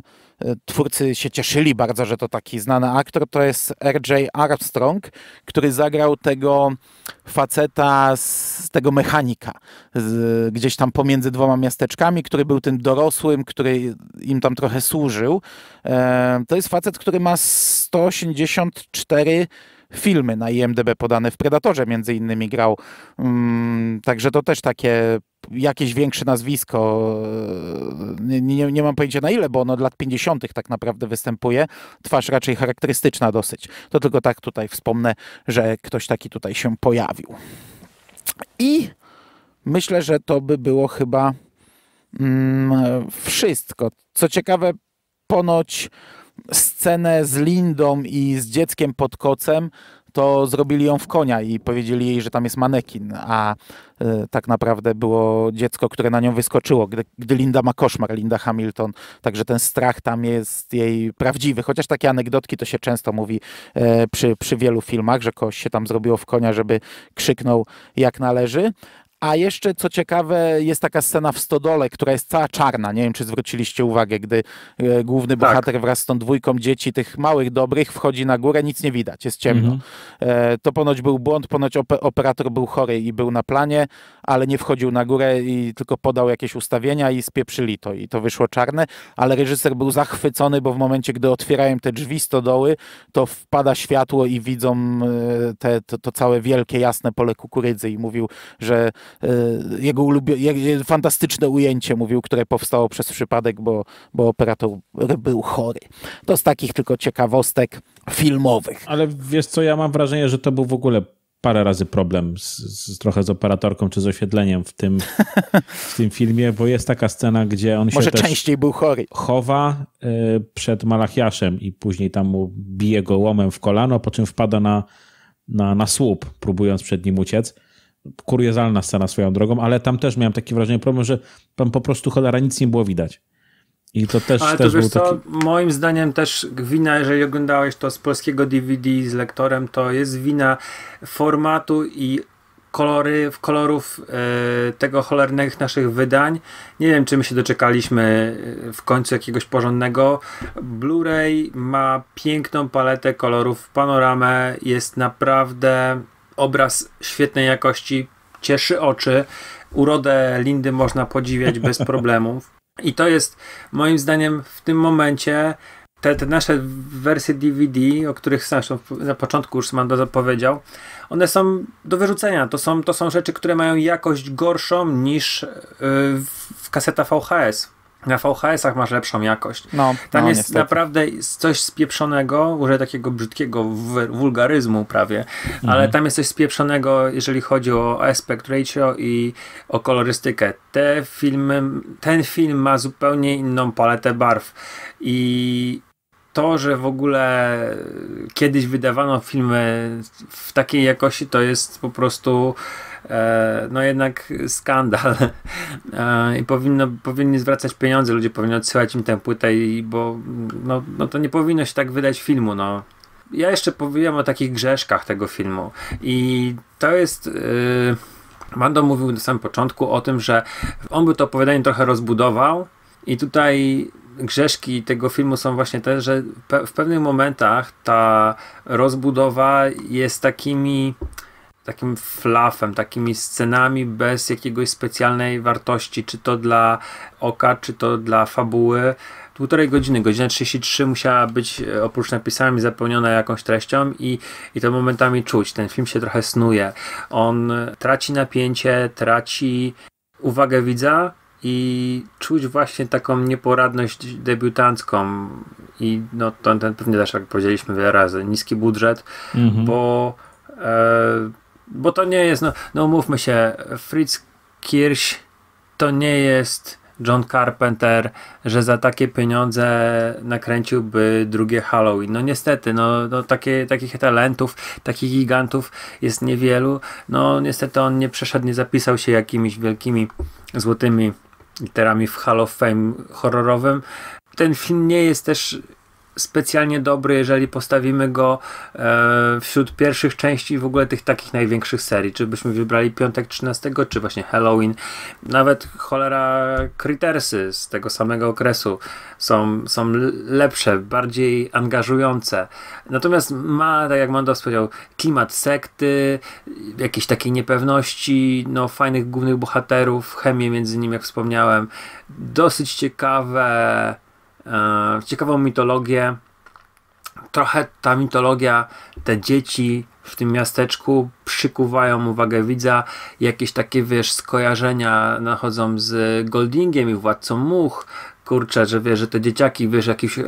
Yy E, twórcy się cieszyli bardzo, że to taki znany aktor, to jest R.J. Armstrong, który zagrał tego faceta, z tego mechanika, z, gdzieś tam pomiędzy dwoma miasteczkami, który był tym dorosłym, który im tam trochę służył. E, to jest facet, który ma 184 filmy na IMDB podane w Predatorze, między innymi grał. Mm, także to też takie jakieś większe nazwisko, e, nie, nie, nie, mam pojęcia na ile, bo ono od lat 50. tak naprawdę występuje, twarz raczej charakterystyczna dosyć. To tylko tak tutaj wspomnę, że ktoś taki tutaj się pojawił. I myślę, że to by było chyba mm, wszystko. Co ciekawe, ponoć scenę z Lindą i z dzieckiem pod kocem to zrobili ją w konia i powiedzieli jej, że tam jest manekin, a e, tak naprawdę było dziecko, które na nią wyskoczyło, gdy, gdy Linda ma koszmar, Linda Hamilton, także ten strach tam jest jej prawdziwy, chociaż takie anegdotki to się często mówi e, przy, przy wielu filmach, że kogoś się tam zrobiło w konia, żeby krzyknął jak należy, a jeszcze co ciekawe, jest taka scena w stodole, która jest cała czarna. Nie wiem, czy zwróciliście uwagę, gdy e, główny tak. bohater wraz z tą dwójką dzieci, tych małych, dobrych, wchodzi na górę, nic nie widać, jest ciemno. Mhm. E, to ponoć był błąd, ponoć operator był chory i był na planie, ale nie wchodził na górę i tylko podał jakieś ustawienia i spieprzyli to. I to wyszło czarne, ale reżyser był zachwycony, bo w momencie, gdy otwierają te drzwi stodoły, to wpada światło i widzą e, te, to, to całe wielkie, jasne pole kukurydzy i mówił, że E, jego fantastyczne ujęcie, mówił, które powstało przez przypadek, bo, bo operator był chory. To z takich tylko ciekawostek filmowych. Ale wiesz co, ja mam wrażenie, że to był w ogóle parę razy problem z, z, trochę z operatorką czy z oświetleniem w tym, w tym filmie, bo jest taka scena, gdzie on się Może częściej był chory. chowa y, przed Malachiaszem i później tam mu bije go łomem w kolano, po czym wpada na, na, na słup, próbując przed nim uciec kuriozalna scena swoją drogą, ale tam też miałem takie wrażenie, problem, że tam po prostu cholera nic nie było widać. I to też, Ale też to wiesz co, taki... moim zdaniem też wina, jeżeli oglądałeś to z polskiego DVD z lektorem, to jest wina formatu i kolory, kolorów e, tego cholernych naszych wydań. Nie wiem, czy my się doczekaliśmy e, w końcu jakiegoś porządnego. Blu-ray ma piękną paletę kolorów, panoramę, jest naprawdę obraz świetnej jakości, cieszy oczy. Urodę Lindy można podziwiać bez problemów. I to jest moim zdaniem w tym momencie te, te nasze wersje DVD, o których zresztą na początku już Mando zapowiedział, one są do wyrzucenia. To są, to są rzeczy, które mają jakość gorszą niż yy, w kaseta VHS. Na VHS-ach masz lepszą jakość. No, Tam no, jest niestety. naprawdę coś spieprzonego, użyję takiego brzydkiego wulgaryzmu prawie, mhm. ale tam jest coś spieprzonego, jeżeli chodzi o aspect ratio i o kolorystykę. Te filmy, ten film ma zupełnie inną paletę barw i to, że w ogóle kiedyś wydawano filmy w takiej jakości, to jest po prostu e, no jednak skandal e, i powinno, powinni zwracać pieniądze, ludzie powinni odsyłać im tę płytę, i, bo no, no to nie powinno się tak wydać filmu, no. Ja jeszcze powiem o takich grzeszkach tego filmu i to jest... E, Mando mówił na samym początku o tym, że on by to opowiadanie trochę rozbudował i tutaj grzeszki tego filmu są właśnie te, że pe w pewnych momentach ta rozbudowa jest takimi takim flafem, takimi scenami bez jakiegoś specjalnej wartości, czy to dla oka, czy to dla fabuły. Półtorej godziny, godzina 33 musiała być e, oprócz napisami zapełniona jakąś treścią i, i to momentami czuć. Ten film się trochę snuje. On traci napięcie, traci uwagę widza, i czuć właśnie taką nieporadność debiutancką i no ten, ten pewnie też jak powiedzieliśmy wiele razy, niski budżet, mhm. bo e, bo to nie jest, no, no mówmy się, Fritz Kirsch to nie jest John Carpenter, że za takie pieniądze nakręciłby drugie Halloween. No niestety, no, no takie, takich talentów, takich gigantów jest niewielu. No niestety on nie przeszedł, nie zapisał się jakimiś wielkimi złotymi literami w Hall of Fame horrorowym. Ten film nie jest też specjalnie dobry, jeżeli postawimy go e, wśród pierwszych części w ogóle tych takich największych serii. Czy byśmy wybrali Piątek 13, czy właśnie Halloween. Nawet cholera Crittersy z tego samego okresu są, są lepsze, bardziej angażujące. Natomiast ma, tak jak mando powiedział, klimat sekty, jakiejś takiej niepewności, no fajnych głównych bohaterów, chemię między nimi, jak wspomniałem. Dosyć ciekawe E, ciekawą mitologię. Trochę ta mitologia, te dzieci w tym miasteczku przykuwają uwagę widza. Jakieś takie, wiesz, skojarzenia nachodzą z Goldingiem i Władcą Much. Kurczę, że wiesz, że te dzieciaki, wiesz, w jakimś e,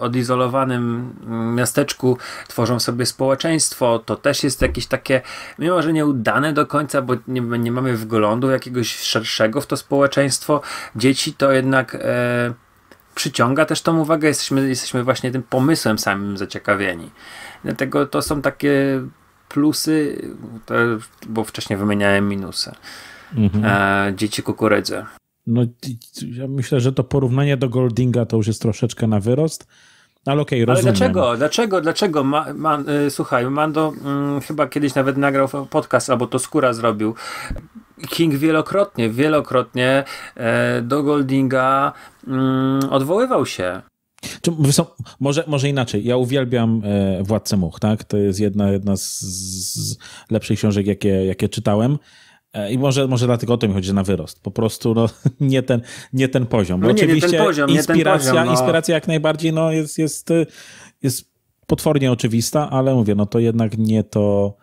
odizolowanym miasteczku tworzą sobie społeczeństwo. To też jest jakieś takie, mimo że nieudane do końca, bo nie, nie mamy wglądu jakiegoś szerszego w to społeczeństwo. Dzieci to jednak... E, przyciąga też tą uwagę, jesteśmy, jesteśmy właśnie tym pomysłem samym zaciekawieni. Dlatego to są takie plusy, bo wcześniej wymieniałem minusy. Mhm. E, dzieci kukurydzy. No, ja myślę, że to porównanie do Goldinga to już jest troszeczkę na wyrost. Ale okej, okay, rozumiem. Ale dlaczego? Dlaczego? Dlaczego? Ma, ma, y, słuchaj, Mando y, chyba kiedyś nawet nagrał podcast, albo to Skóra zrobił King wielokrotnie, wielokrotnie e, do Goldinga mm, odwoływał się. Czy, może, może inaczej. Ja uwielbiam e, Władcę Much, tak? To jest jedna, jedna z, z lepszych książek, jakie, jakie czytałem. E, I może, może dlatego o to mi chodzi, że na wyrost. Po prostu no, nie, ten, nie ten poziom. Bo no nie, oczywiście nie ten poziom, inspiracja, poziom, no. inspiracja jak najbardziej no, jest, jest, jest potwornie oczywista, ale mówię, no to jednak nie to,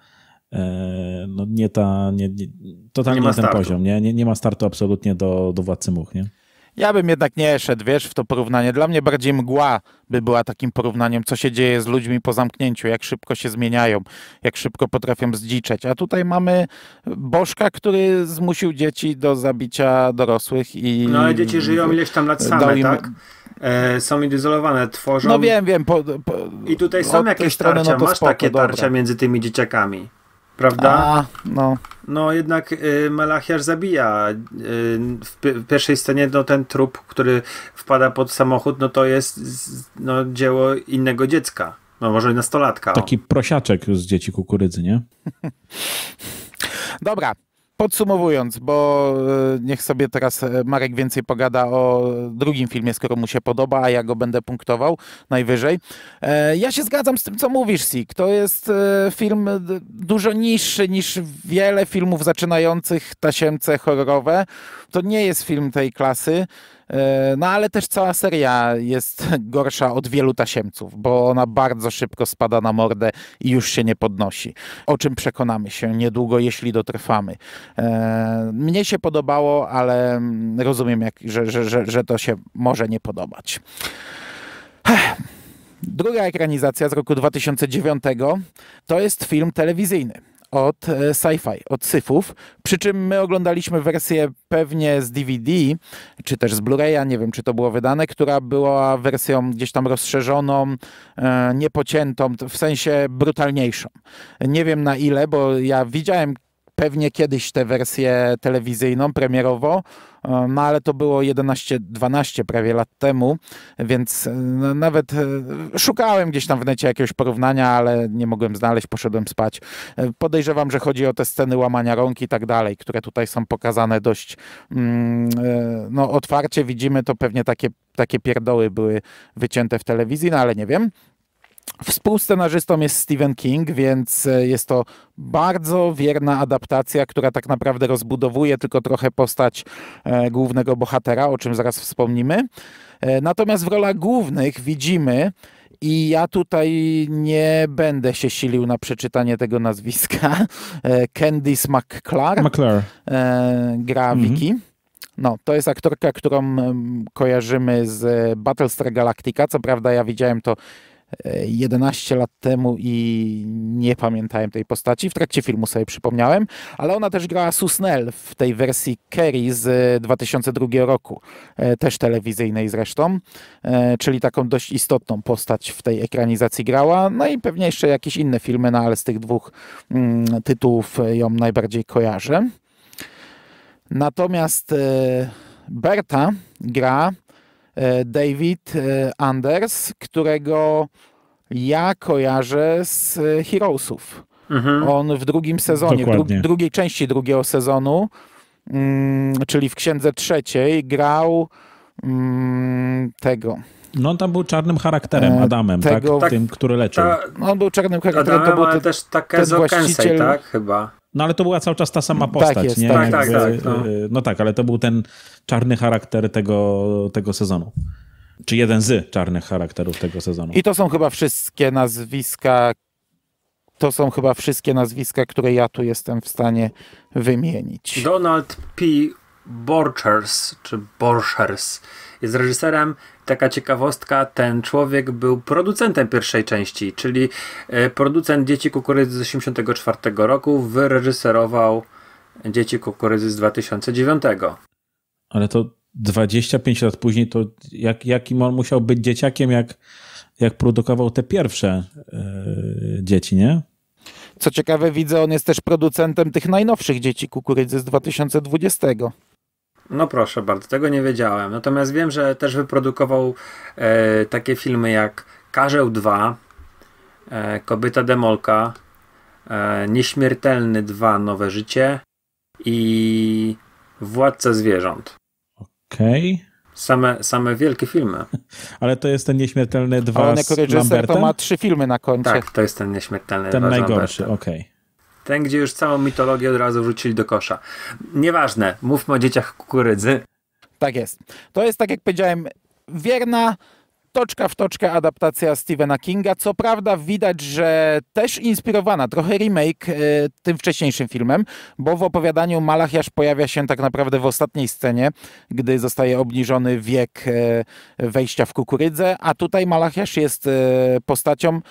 E, no nie ta, nie, nie, totalnie nie, ma ten poziom, nie? nie? Nie ma startu absolutnie do, do Władcy Much, nie? Ja bym jednak nie szedł, wiesz, w to porównanie. Dla mnie bardziej mgła by była takim porównaniem, co się dzieje z ludźmi po zamknięciu, jak szybko się zmieniają, jak szybko potrafią zdziczeć. A tutaj mamy Bożka, który zmusił dzieci do zabicia dorosłych i... No ale dzieci żyją ileś tam lat same, im... tak? E, są indizolowane, tworzą... No wiem, wiem. Po, po... I tutaj są jakieś strony, no tarcia, no masz spoko, takie dobra. tarcia między tymi dzieciakami. Prawda? A, no. No jednak y, zabija. Y, w, w, pierwszej scenie no, ten trup, który wpada pod samochód, no to jest no, dzieło innego dziecka. No może nastolatka. O. Taki prosiaczek z dzieci kukurydzy, nie? Dobra, podsumowując, bo e, niech sobie teraz e, Marek więcej pogada o drugim filmie, skoro mu się podoba, a ja go będę punktował najwyżej. E, ja się zgadzam z tym, co mówisz, Sik. To jest film dużo niższy niż wiele filmów zaczynających tasiemce horrorowe. To nie jest film tej klasy. E, no ale też cała seria jest gorsza od wielu tasiemców, bo ona bardzo szybko spada na mordę i już się nie podnosi. O czym przekonamy się niedługo, jeśli dotrwamy. E, mnie się podobało, ale mm, rozumiem, jak, że, że, że, że to się może nie podobać. Druga ekranizacja z roku 2009 to jest film telewizyjny od e, sci-fi, od syfów. Przy czym my oglądaliśmy wersję pewnie z DVD, czy też z Blu-raya, nie wiem czy to było wydane, która była wersją gdzieś tam rozszerzoną, e, niepociętą, w sensie brutalniejszą. Nie wiem na ile, bo ja widziałem pewnie kiedyś tę wersję telewizyjną, premierowo, e, no ale to było 11-12 prawie lat temu, więc e, no, nawet e, szukałem gdzieś tam w necie jakiegoś porównania, ale nie mogłem znaleźć, poszedłem spać. Podejrzewam, że chodzi o te sceny łamania rąk i tak dalej, które tutaj są pokazane dość mm, no, otwarcie. Widzimy to pewnie takie, takie pierdoły były wycięte w telewizji, no ale nie wiem. Współscenarzystą jest Stephen King, więc e, jest to bardzo wierna adaptacja, która tak naprawdę rozbudowuje tylko trochę postać e, głównego bohatera, o czym zaraz wspomnimy. E, natomiast w rolach głównych widzimy, i ja tutaj nie będę się silił na przeczytanie tego nazwiska, Candice McClar, McClure. gra mhm. Vicky. Mm -hmm. No, to jest aktorka, którą kojarzymy z Battlestar Galactica. Co prawda ja widziałem to 11 lat temu i nie pamiętałem tej postaci. W trakcie filmu sobie przypomniałem, ale ona też grała Susnell w tej wersji Kerry z 2002 roku, e, też telewizyjnej zresztą, e, czyli taką dość istotną postać w tej ekranizacji grała. No i pewnie jeszcze jakieś inne filmy, no ale z tych dwóch mm, tytułów ją najbardziej kojarzę. Natomiast e, Berta gra E, David e, Anders, którego ja kojarzę z e, Heroesów. Mhm. On w drugim sezonie, dru drugiej części drugiego sezonu, mm, czyli w Księdze Trzeciej, grał mm, tego. No on tam był czarnym charakterem, Adamem, tak? tego, tak? Tym, który leczył. Ta, no, on był czarnym charakterem, Adamem, to był też Takezo Kensei, tak? Chyba. No ale to była cały czas ta sama tak postać, tak jest, nie? Tak, tak, tak. No. Y, y, no. tak, ale to był ten czarny charakter tego, tego sezonu. Czy jeden z czarnych charakterów tego sezonu. I to są chyba wszystkie nazwiska, to są chyba wszystkie nazwiska, które ja tu jestem w stanie wymienić. Donald P. Borchers, czy Borchers, jest reżyserem taka ciekawostka, ten człowiek był producentem pierwszej części, czyli e, producent Dzieci Kukurydzy z 1984 roku wyreżyserował Dzieci Kukurydzy z 2009. Ale to 25 lat później, to jak, jakim on musiał być dzieciakiem, jak, jak produkował te pierwsze yy, dzieci, nie? Co ciekawe, widzę, on jest też producentem tych najnowszych dzieci kukurydzy z 2020. No proszę bardzo, tego nie wiedziałem. Natomiast wiem, że też wyprodukował e, takie filmy jak Karzeł 2, e, Kobieta Demolka, e, Nieśmiertelny 2 Nowe Życie i Władca Zwierząt. Okej. Okay. Same, same wielkie filmy. Ale to jest ten Nieśmiertelny 2 A on to ma trzy filmy na koncie. Tak, to jest ten Nieśmiertelny ten 2 Ten najgorszy, okej. Okay. Ten, gdzie już całą mitologię od razu wrócili do kosza. Nieważne, mówmy o dzieciach kukurydzy. Tak jest. To jest, tak jak powiedziałem, wierna toczka w toczkę adaptacja Stephena Kinga. Co prawda widać, że też inspirowana trochę remake y, tym wcześniejszym filmem, bo w opowiadaniu Malachiasz pojawia się tak naprawdę w ostatniej scenie, gdy zostaje obniżony wiek y, wejścia w kukurydzę, a tutaj Malachiasz jest y, postacią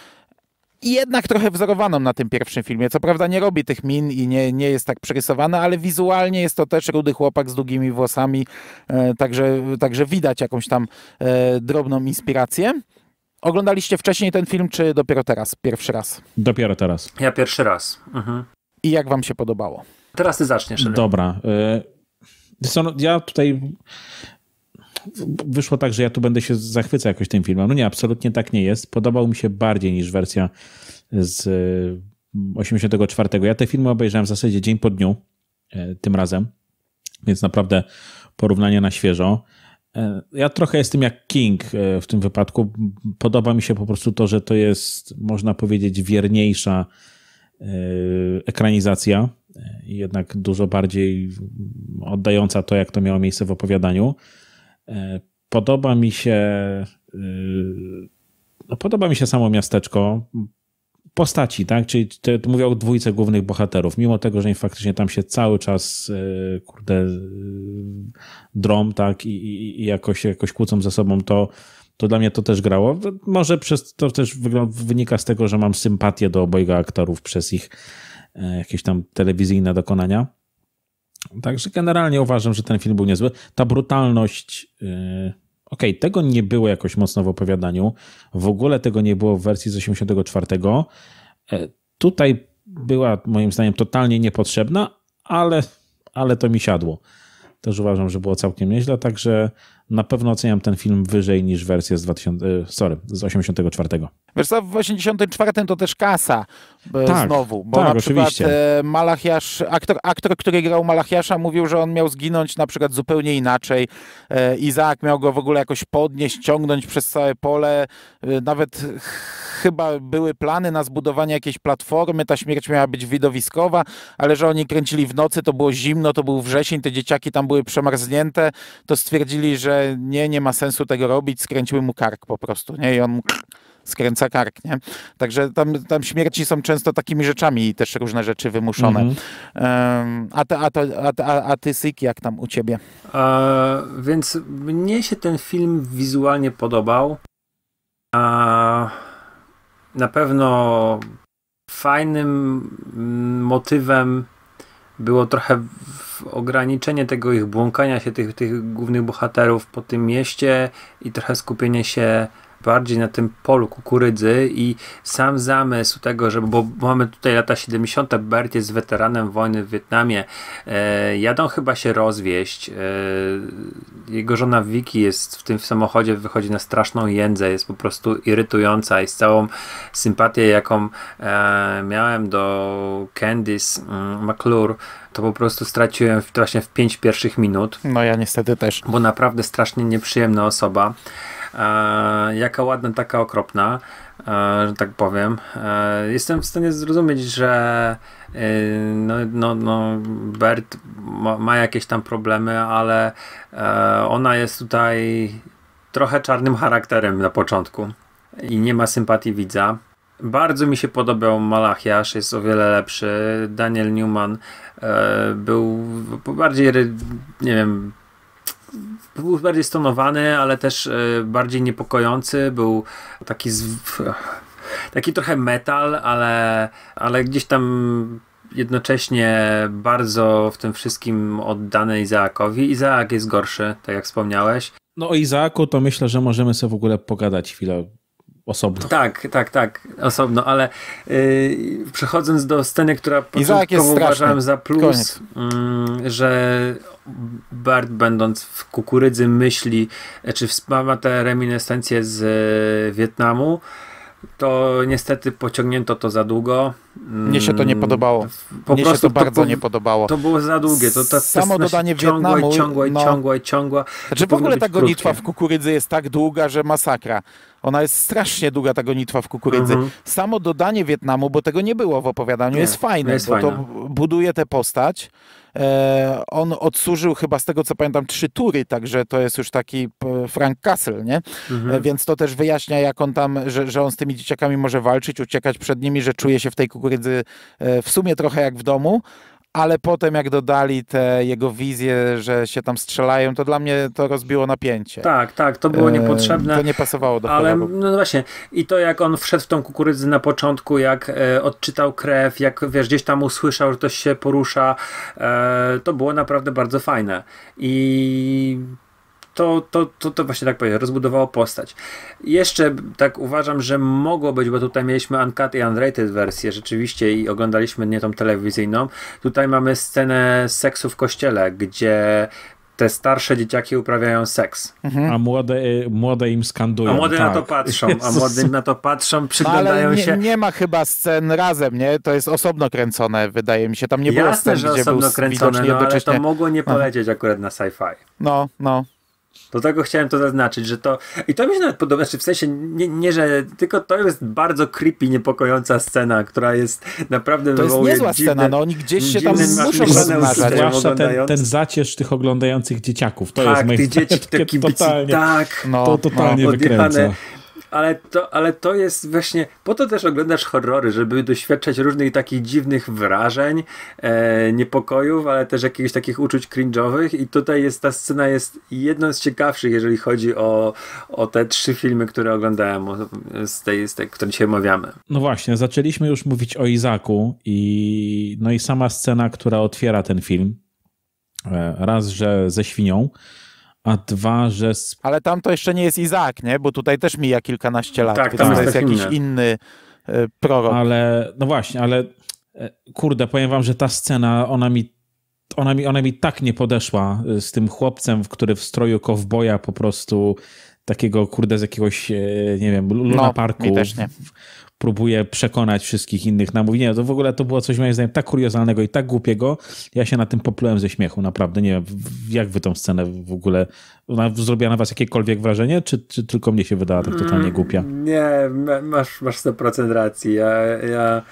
i jednak trochę wzorowaną na tym pierwszym filmie. Co prawda nie robi tych min i nie, nie jest tak przerysowana, ale wizualnie jest to też rudy chłopak z długimi włosami, e, także, także widać jakąś tam e, drobną inspirację. Oglądaliście wcześniej ten film, czy dopiero teraz, pierwszy raz? Dopiero teraz. Ja pierwszy raz. Mhm. I jak wam się podobało? Teraz ty zaczniesz. Dobra. E, no, ja tutaj wyszło tak, że ja tu będę się zachwycał jakoś tym filmem. No nie, absolutnie tak nie jest. Podobał mi się bardziej niż wersja z 84. Mm, ja te filmy obejrzałem w zasadzie dzień po dniu e, tym razem, więc naprawdę porównanie na świeżo. E, ja trochę jestem jak King e, w tym wypadku. Podoba mi się po prostu to, że to jest, można powiedzieć, wierniejsza ekranizacja, jednak dużo bardziej oddająca to, jak to miało miejsce w opowiadaniu. E, podoba mi się. E, no podoba mi się samo miasteczko postaci, tak? Czyli te, mówię o dwójce głównych bohaterów. Mimo tego, że faktycznie tam się cały czas e, kurde drom, tak? I, i, i jakoś, jakoś kłócą ze sobą, to, to dla mnie to też grało. Może przez to też wynika z tego, że mam sympatię do obojga aktorów przez ich jakieś tam telewizyjne dokonania. Także generalnie uważam, że ten film był niezły. Ta brutalność. Y, okej, okay, tego nie było jakoś mocno w opowiadaniu. W ogóle tego nie było w wersji z 84. E, tutaj była moim zdaniem totalnie niepotrzebna, ale, ale to mi siadło. Też uważam, że było całkiem nieźle, także na pewno oceniam ten film wyżej niż wersję z 2000, e, sorry, z 84. Wiesz co, w 84 to też kasa e, tak, znowu, bo tak, na przykład oczywiście. E, Malachiasz, aktor, aktor, który grał Malachiasza mówił, że on miał zginąć na przykład zupełnie inaczej. Izaak miał go w ogóle jakoś podnieść, ciągnąć przez całe pole, nawet chyba były plany na zbudowanie jakiejś platformy, ta śmierć miała być widowiskowa, ale że oni kręcili w nocy, to było zimno, to był wrzesień, te dzieciaki tam były przemarznięte, to stwierdzili, że nie, nie ma sensu tego robić, skręciły mu kark po prostu, nie? I on skręca kark, nie? Także tam, tam śmierci są często takimi rzeczami i też różne rzeczy wymuszone. Mm -hmm. um, a, te, a, a, a, a, ty, Syki, jak tam u ciebie? E, więc mnie się ten film wizualnie podobał. E, na pewno fajnym motywem było trochę ograniczenie tego ich błąkania się, tych, tych głównych bohaterów po tym mieście i trochę skupienie się bardziej na tym polu kukurydzy i sam zamysł tego, że bo mamy tutaj lata 70. Bert jest weteranem wojny w Wietnamie, e, jadą chyba się rozwieść. E, jego żona Vicky jest w tym samochodzie, wychodzi na straszną jędzę, jest po prostu irytująca i z całą sympatię, jaką e, miałem do Candice mm, McClure, to po prostu straciłem właśnie w pięć pierwszych minut. No ja niestety też. Bo naprawdę strasznie nieprzyjemna osoba. E, jaka ładna, taka okropna, e, że tak powiem. E, jestem w stanie zrozumieć, że e, no, no, no Bert ma, ma, jakieś tam problemy, ale e, ona jest tutaj trochę czarnym charakterem na początku i nie ma sympatii widza. Bardzo mi się podobał Malachiasz, jest o wiele lepszy. Daniel Newman e, był bardziej, nie wiem, był bardziej stonowany, ale też e, bardziej niepokojący. Był taki, z, taki trochę metal, ale, ale gdzieś tam jednocześnie bardzo w tym wszystkim oddany Izaakowi. Izaak jest gorszy, tak jak wspomniałeś. No o Izaaku to myślę, że możemy sobie w ogóle pogadać chwilę osobno. Tak, tak, tak, osobno, ale yy, przechodząc do sceny, która Izaak jest uważałem za plus, yy, że Bart będąc w kukurydzy myśli, czy wspomina te reminiscencje z e, Wietnamu, to niestety pociągnięto to za długo. Mm, Mnie się to nie podobało. Po Mnie prostu się to bardzo to, nie podobało. To było za długie. To, to, Samo dodanie Wietnamu. I ciągła, no, i ciągła, ciągła. Znaczy w ogóle ta gonitwa krótkie. w kukurydzy jest tak długa, że masakra. Ona jest strasznie długa, ta gonitwa w kukurydzy. Mhm. Samo dodanie Wietnamu, bo tego nie było w opowiadaniu, nie, jest fajne, jest bo fajne. to buduje tę postać. E, on odsłużył chyba z tego co pamiętam trzy tury, także to jest już taki e, Frank Castle, nie? Mhm. E, więc to też wyjaśnia jak on tam, że, że on z tymi dzieciakami może walczyć, uciekać przed nimi, że czuje się w tej kukurydzy w sumie trochę jak w domu, ale potem jak dodali te jego wizje, że się tam strzelają, to dla mnie to rozbiło napięcie. Tak, tak, to było niepotrzebne. To nie pasowało do Ale no właśnie, i to jak on wszedł w tą kukurydzę na początku, jak e, odczytał krew, jak wiesz, gdzieś tam usłyszał, że ktoś się porusza, e, to było naprawdę bardzo fajne. I to, to, to, to właśnie tak powiem, rozbudowało postać. Jeszcze tak uważam, że mogło być, bo tutaj mieliśmy uncut i unrated wersję rzeczywiście i oglądaliśmy nie tą telewizyjną. Tutaj mamy scenę seksu w kościele, gdzie te starsze dzieciaki uprawiają seks. Mhm. A młode, y, młode im skandują. A młode tak. na to patrzą, a młode na to patrzą, przyglądają Ale nie, się. Nie ma chyba scen razem, nie? To jest osobno kręcone, wydaje mi się. Tam nie Jasne, było scen, że gdzie osobno był kręcone, no, ale to mogło nie polecieć akurat na sci-fi. No, no. Do tego chciałem to zaznaczyć, że to. I to mi się nawet podoba, znaczy w sensie nie, nie że. Tylko to jest bardzo creepy, niepokojąca scena, która jest naprawdę. To jest niezła dziwne, scena, no oni gdzieś się tam muszą rozmarzać. Zwłaszcza ten, ten zacież tych oglądających dzieciaków. To tak, jest moich, dzieci, takie totalnie, tak, no, to totalnie no, wykręca ale to, ale to jest właśnie, po to też oglądasz horrory, żeby doświadczać różnych takich dziwnych wrażeń, e, niepokojów, ale też jakichś takich uczuć cringe'owych i tutaj jest, ta scena jest jedną z ciekawszych, jeżeli chodzi o, o te trzy filmy, które oglądałem z tej, z tej, którą dzisiaj omawiamy. No właśnie, zaczęliśmy już mówić o Izaku i no i sama scena, która otwiera ten film, e, raz, że ze świnią, a dwa, że... Ale tam to jeszcze nie jest Izaak, nie? Bo tutaj też mija kilkanaście lat, tak, tam jest jest jakiś inny e, prorok. Ale, no właśnie, ale e, kurde, powiem wam, że ta scena, ona mi ona mi, ona mi tak nie podeszła e, z tym chłopcem, który w stroju kowboja po prostu takiego, kurde, z jakiegoś, nie wiem, Luna no, Parku. też nie próbuje przekonać wszystkich innych na mówienie. No to w ogóle to było coś moim zdaniem tak kuriozalnego i tak głupiego. Ja się na tym poplułem ze śmiechu, naprawdę. Nie wiem, jak wy tą scenę w ogóle... Ona zrobiła na was jakiekolwiek wrażenie, czy, czy tylko mnie się wydała tak totalnie mm, głupia? Nie, masz, masz 100% racji. Ja... ja...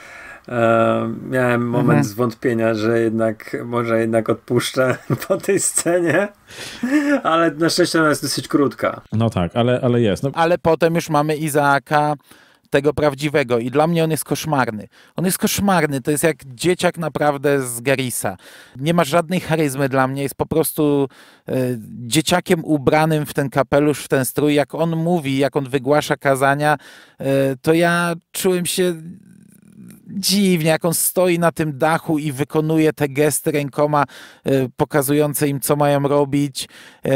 miałem moment mhm. zwątpienia, że jednak może jednak odpuszczę po tej scenie, ale na szczęście ona jest dosyć krótka. No tak, ale, ale jest. No. Ale potem już mamy Izaaka tego prawdziwego i dla mnie on jest koszmarny. On jest koszmarny, to jest jak dzieciak naprawdę z Garisa. Nie ma żadnej charyzmy dla mnie, jest po prostu e, dzieciakiem ubranym w ten kapelusz, w ten strój. Jak on mówi, jak on wygłasza kazania, e, to ja czułem się dziwnie, jak on stoi na tym dachu i wykonuje te gesty rękoma e, pokazujące im, co mają robić. E,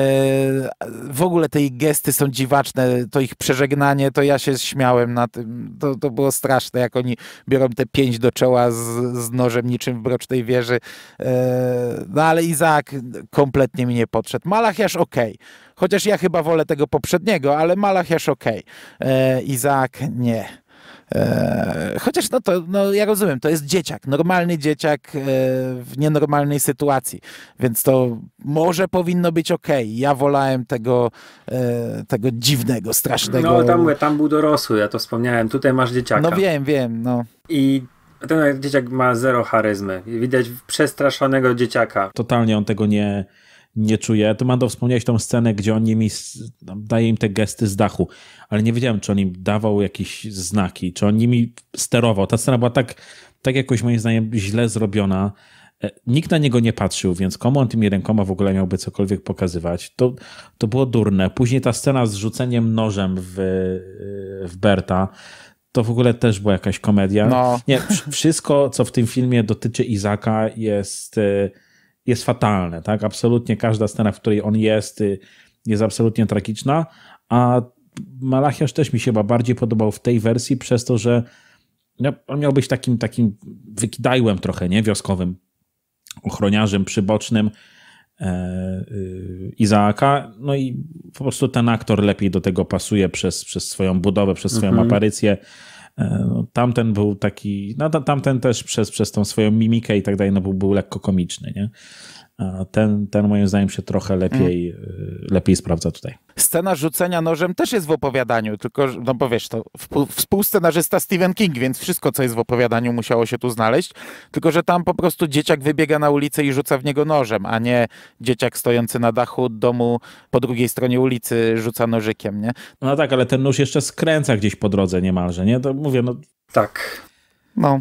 w ogóle te ich gesty są dziwaczne, to ich przeżegnanie, to ja się śmiałem na tym. To, to było straszne, jak oni biorą te pięć do czoła z, z nożem niczym w brocznej wieży. E, no ale Izak kompletnie mi nie podszedł. Malachiasz ok, chociaż ja chyba wolę tego poprzedniego, ale Malachiasz ok. Izak nie. E, chociaż no to, no ja rozumiem, to jest dzieciak, normalny dzieciak e, w nienormalnej sytuacji, więc to może powinno być ok. Ja wolałem tego, e, tego dziwnego, strasznego. No tam, tam był dorosły, ja to wspomniałem, tutaj masz dzieciaka. No wiem, wiem, no. I ten dzieciak ma zero charyzmy. Widać przestraszonego dzieciaka. Totalnie on tego nie, nie czuję. To Mando wspomniałeś tą scenę, gdzie on nimi daje im te gesty z dachu, ale nie wiedziałem, czy on im dawał jakieś znaki, czy on nimi sterował. Ta scena była tak, tak jakoś moim zdaniem źle zrobiona. E, nikt na niego nie patrzył, więc komu on tymi rękoma w ogóle miałby cokolwiek pokazywać? To, to było durne. Później ta scena z rzuceniem nożem w, e, w Berta, to w ogóle też była jakaś komedia. No. Nie, wszystko, co w tym filmie dotyczy Izaka, jest e, jest fatalne, tak? Absolutnie każda scena, w której on jest, y, jest absolutnie tragiczna, a Malachiasz też mi się chyba bardziej podobał w tej wersji przez to, że no, on miał być takim, takim wykidajłem trochę, nie? Wioskowym ochroniarzem przybocznym e, y, Izaaka, no i po prostu ten aktor lepiej do tego pasuje przez, przez swoją budowę, przez swoją mhm. aparycję, E, no, tamten był taki, no tamten też przez, przez tą swoją mimikę i tak dalej, no był, był lekko komiczny, nie? Ten, ten moim zdaniem się trochę lepiej, mm. lepiej sprawdza tutaj. Scena rzucenia nożem też jest w opowiadaniu, tylko, no bo wiesz, to współscenarzysta Stephen King, więc wszystko, co jest w opowiadaniu, musiało się tu znaleźć, tylko że tam po prostu dzieciak wybiega na ulicę i rzuca w niego nożem, a nie dzieciak stojący na dachu domu po drugiej stronie ulicy rzuca nożykiem, nie? No tak, ale ten nóż jeszcze skręca gdzieś po drodze niemalże, nie? To mówię, no... Tak. No.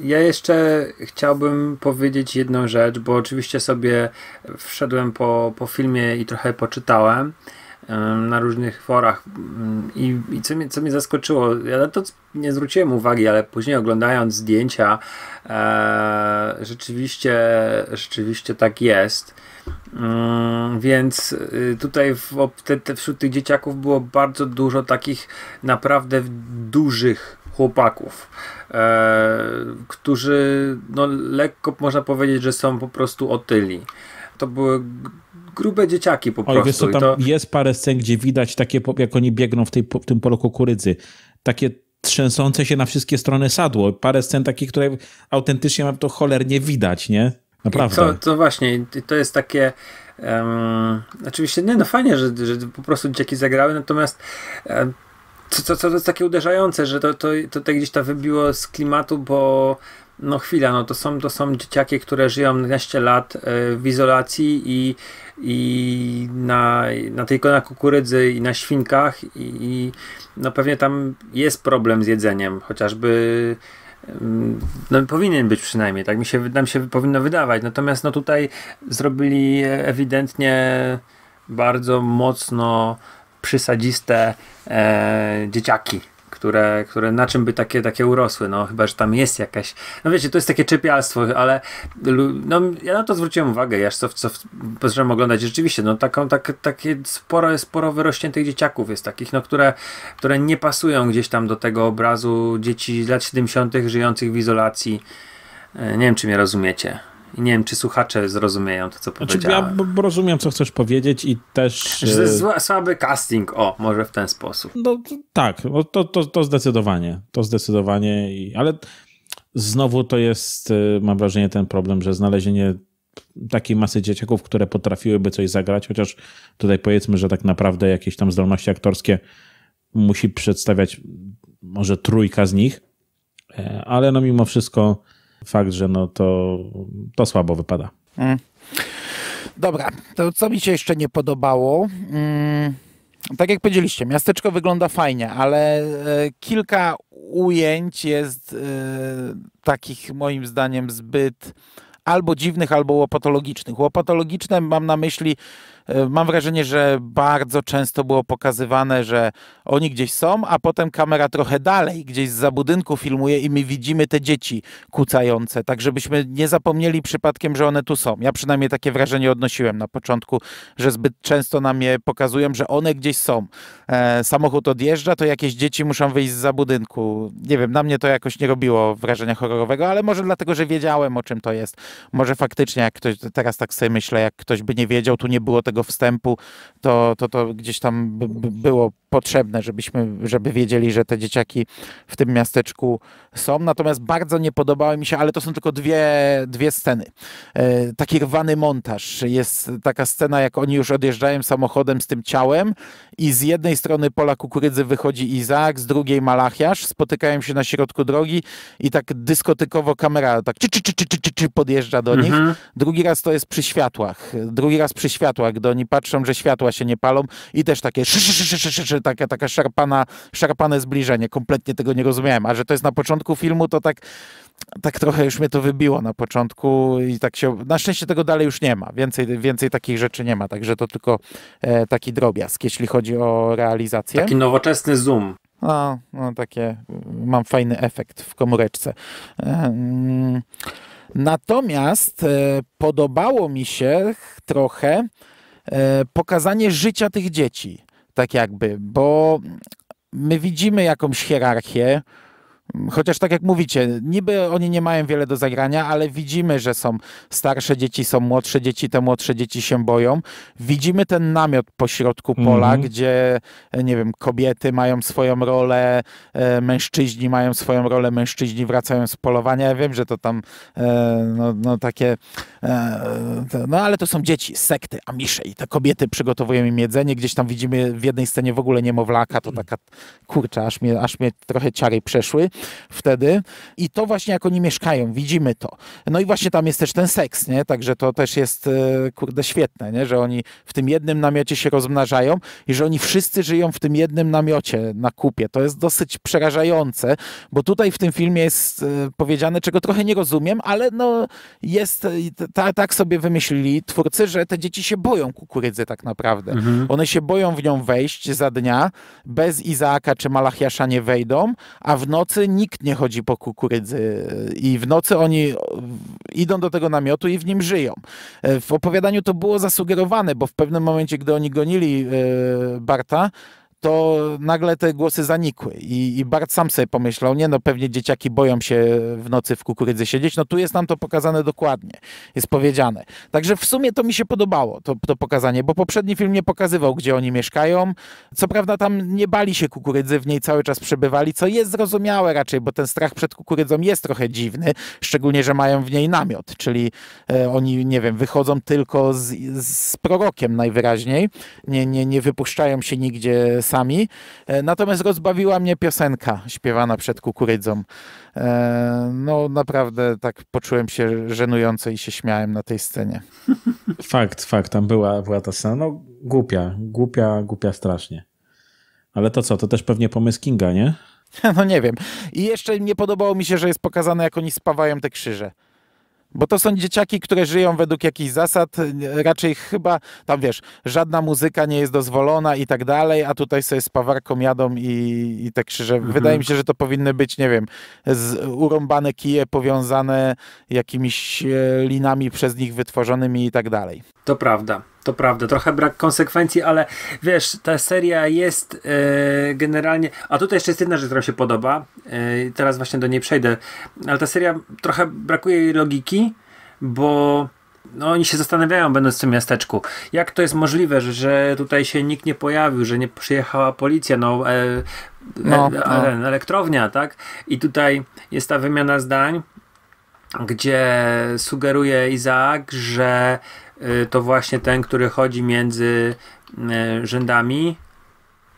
Ja jeszcze chciałbym powiedzieć jedną rzecz, bo oczywiście sobie wszedłem po, po filmie i trochę poczytałem na różnych forach mm, i, i co, mnie, co mnie zaskoczyło, ja na to nie zwróciłem uwagi, ale później oglądając zdjęcia e, rzeczywiście, rzeczywiście tak jest. Mm, więc y, tutaj w, te, te wśród tych dzieciaków było bardzo dużo takich naprawdę dużych chłopaków, e, którzy no, lekko można powiedzieć, że są po prostu otyli. To były grube dzieciaki po Oj, prostu. Wiesz co, tam to... jest parę scen, gdzie widać takie, jak oni biegną w, tej, w tym polu kukurydzy. Takie trzęsące się na wszystkie strony sadło. Parę scen takich, które autentycznie to cholernie widać, nie? Naprawdę. To, to, właśnie, to jest takie um, oczywiście, nie no fajnie, że, że po prostu dzieciaki zagrały, natomiast um, co, co, co jest takie uderzające, że to, to, to, to tak gdzieś to wybiło z klimatu, bo no chwila, no to są, to są dzieciaki, które żyją 11 lat e, w izolacji i, i na, na tylko na kukurydzy i na świnkach i, i no pewnie tam jest problem z jedzeniem, chociażby mm, no, powinien być przynajmniej, tak mi się, nam się powinno wydawać. Natomiast no tutaj zrobili ewidentnie bardzo mocno przysadziste e, dzieciaki. Które, które na czym by takie, takie urosły, no chyba, że tam jest jakaś, no wiecie, to jest takie czepialstwo, ale no, ja na to zwróciłem uwagę, ja co, co zacząłem oglądać rzeczywiście, no taką, tak, takie sporo, sporo wyrośniętych dzieciaków jest takich, no które, które nie pasują gdzieś tam do tego obrazu dzieci z lat 70 żyjących w izolacji, e, nie wiem, czy mnie rozumiecie. Nie wiem, czy słuchacze zrozumieją to, co znaczy, powiedziałem. Ja rozumiem, co chcesz powiedzieć i też... Że e, zła, słaby casting, o, może w ten sposób. No tak, to, to, to zdecydowanie, to zdecydowanie, ale znowu to jest, e, mam wrażenie, ten problem, że znalezienie takiej masy dzieciaków, które potrafiłyby coś zagrać, chociaż tutaj powiedzmy, że tak naprawdę jakieś tam zdolności aktorskie musi przedstawiać może trójka z nich, e, ale no mimo wszystko fakt, że no to, to słabo wypada. Mm. Dobra, to co mi się jeszcze nie podobało? Mm, tak jak powiedzieliście, miasteczko wygląda fajnie, ale e, kilka ujęć jest e, takich moim zdaniem zbyt albo dziwnych, albo łopatologicznych. Łopatologiczne mam na myśli E, mam wrażenie, że bardzo często było pokazywane, że oni gdzieś są, a potem kamera trochę dalej, gdzieś za budynku filmuje i my widzimy te dzieci kucające, tak żebyśmy nie zapomnieli przypadkiem, że one tu są. Ja przynajmniej takie wrażenie odnosiłem na początku, że zbyt często nam je pokazują, że one gdzieś są. E, samochód odjeżdża, to jakieś dzieci muszą wyjść za budynku. Nie wiem, na mnie to jakoś nie robiło wrażenia horrorowego, ale może dlatego, że wiedziałem o czym to jest. Może faktycznie, jak ktoś, teraz tak sobie myślę, jak ktoś by nie wiedział, tu nie było tego tego wstępu, to, to, to gdzieś tam było potrzebne, żebyśmy, żeby wiedzieli, że te dzieciaki w tym miasteczku są. Natomiast bardzo nie podobały mi się, ale to są tylko dwie, dwie sceny. E, taki rwany montaż. Jest taka scena, jak oni już odjeżdżają samochodem z tym ciałem i z jednej strony pola kukurydzy wychodzi Izaak, z drugiej Malachiasz, spotykają się na środku drogi i tak dyskotykowo kamera tak czy, czy, czy, czy, czy, czy podjeżdża do mhm. nich. Drugi raz to jest przy światłach. Drugi raz przy światłach naprawdę oni patrzą, że światła się nie palą i też takie takie, taka, szarpana, szarpane zbliżenie. Kompletnie tego nie rozumiałem. A że to jest na początku filmu, to tak, tak trochę już mnie to wybiło na początku i tak się... Na szczęście tego dalej już nie ma. Więcej, więcej takich rzeczy nie ma, także to tylko e, taki drobiazg, jeśli chodzi o realizację. Taki nowoczesny zoom. No, no takie... Mam fajny efekt w komóreczce. Natomiast e, podobało mi się trochę E, pokazanie życia tych dzieci, tak jakby, bo my widzimy jakąś hierarchię, Chociaż tak jak mówicie, niby oni nie mają wiele do zagrania, ale widzimy, że są starsze dzieci, są młodsze dzieci, te młodsze dzieci się boją. Widzimy ten namiot pośrodku pola, mm -hmm. gdzie nie wiem, kobiety mają swoją rolę, e, mężczyźni mają swoją rolę, mężczyźni wracają z polowania. Ja wiem, że to tam e, no, no, takie e, to, no ale to są dzieci, sekty, misze i te kobiety przygotowują im jedzenie. Gdzieś tam widzimy w jednej scenie w ogóle niemowlaka, to taka kurcza, aż mnie, aż mnie trochę ciary przeszły wtedy i to właśnie jak oni mieszkają, widzimy to. No i właśnie tam jest też ten seks, nie? Także to też jest, e, kurde, świetne, nie? Że oni w tym jednym namiocie się rozmnażają i że oni wszyscy żyją w tym jednym namiocie na kupie. To jest dosyć przerażające, bo tutaj w tym filmie jest e, powiedziane, czego trochę nie rozumiem, ale no jest, e, ta, tak sobie wymyślili twórcy, że te dzieci się boją kukurydzy tak naprawdę. Mhm. One się boją w nią wejść za dnia, bez Izaaka czy Malachiasza nie wejdą, a w nocy nikt nie chodzi po kukurydzy e, i w nocy oni e, idą do tego namiotu i w nim żyją. E, w opowiadaniu to było zasugerowane, bo w pewnym momencie, gdy oni gonili Barta, to nagle te głosy zanikły. I, I, Bart sam sobie pomyślał, nie no, pewnie dzieciaki boją się w nocy w kukurydzy siedzieć. No tu jest nam to pokazane dokładnie, jest powiedziane. Także w sumie to mi się podobało, to, to pokazanie, bo poprzedni film nie pokazywał, gdzie oni mieszkają. Co prawda tam nie bali się kukurydzy, w niej cały czas przebywali, co jest zrozumiałe raczej, bo ten strach przed kukurydzą jest trochę dziwny, szczególnie, że mają w niej namiot, czyli e, oni, nie wiem, wychodzą tylko z, z prorokiem najwyraźniej, nie, nie, nie wypuszczają się nigdzie czasami. E, natomiast rozbawiła mnie piosenka śpiewana przed kukurydzą. E, no naprawdę tak poczułem się żenująco i się śmiałem na tej scenie. Fakt, fakt, tam była, była ta scena. No głupia, głupia, głupia strasznie. Ale to co, to też pewnie pomysł Kinga, nie? No nie wiem. I jeszcze nie podobało mi się, że jest pokazane, jak oni spawają te krzyże. Bo to są dzieciaki, które żyją według jakichś zasad, raczej chyba, tam wiesz, żadna muzyka nie jest dozwolona i tak dalej, a tutaj sobie z pawarką jadą i, i te krzyże. Mhm. Wydaje mi się, że to powinny być, nie wiem, z urąbane kije powiązane jakimiś e, linami przez nich wytworzonymi i tak dalej. To prawda to prawda, trochę brak konsekwencji, ale wiesz, ta seria jest e, generalnie. A tutaj jeszcze jest jedna rzecz, która mi się podoba. E, teraz właśnie do niej przejdę, ale ta seria trochę brakuje jej logiki, bo no, oni się zastanawiają, będąc w tym miasteczku, jak to jest możliwe, że, że tutaj się nikt nie pojawił, że nie przyjechała policja, no, e, e, no. E, no. elektrownia, tak? I tutaj jest ta wymiana zdań, gdzie sugeruje Izaak, że Y, to właśnie ten, który chodzi między y, rzędami.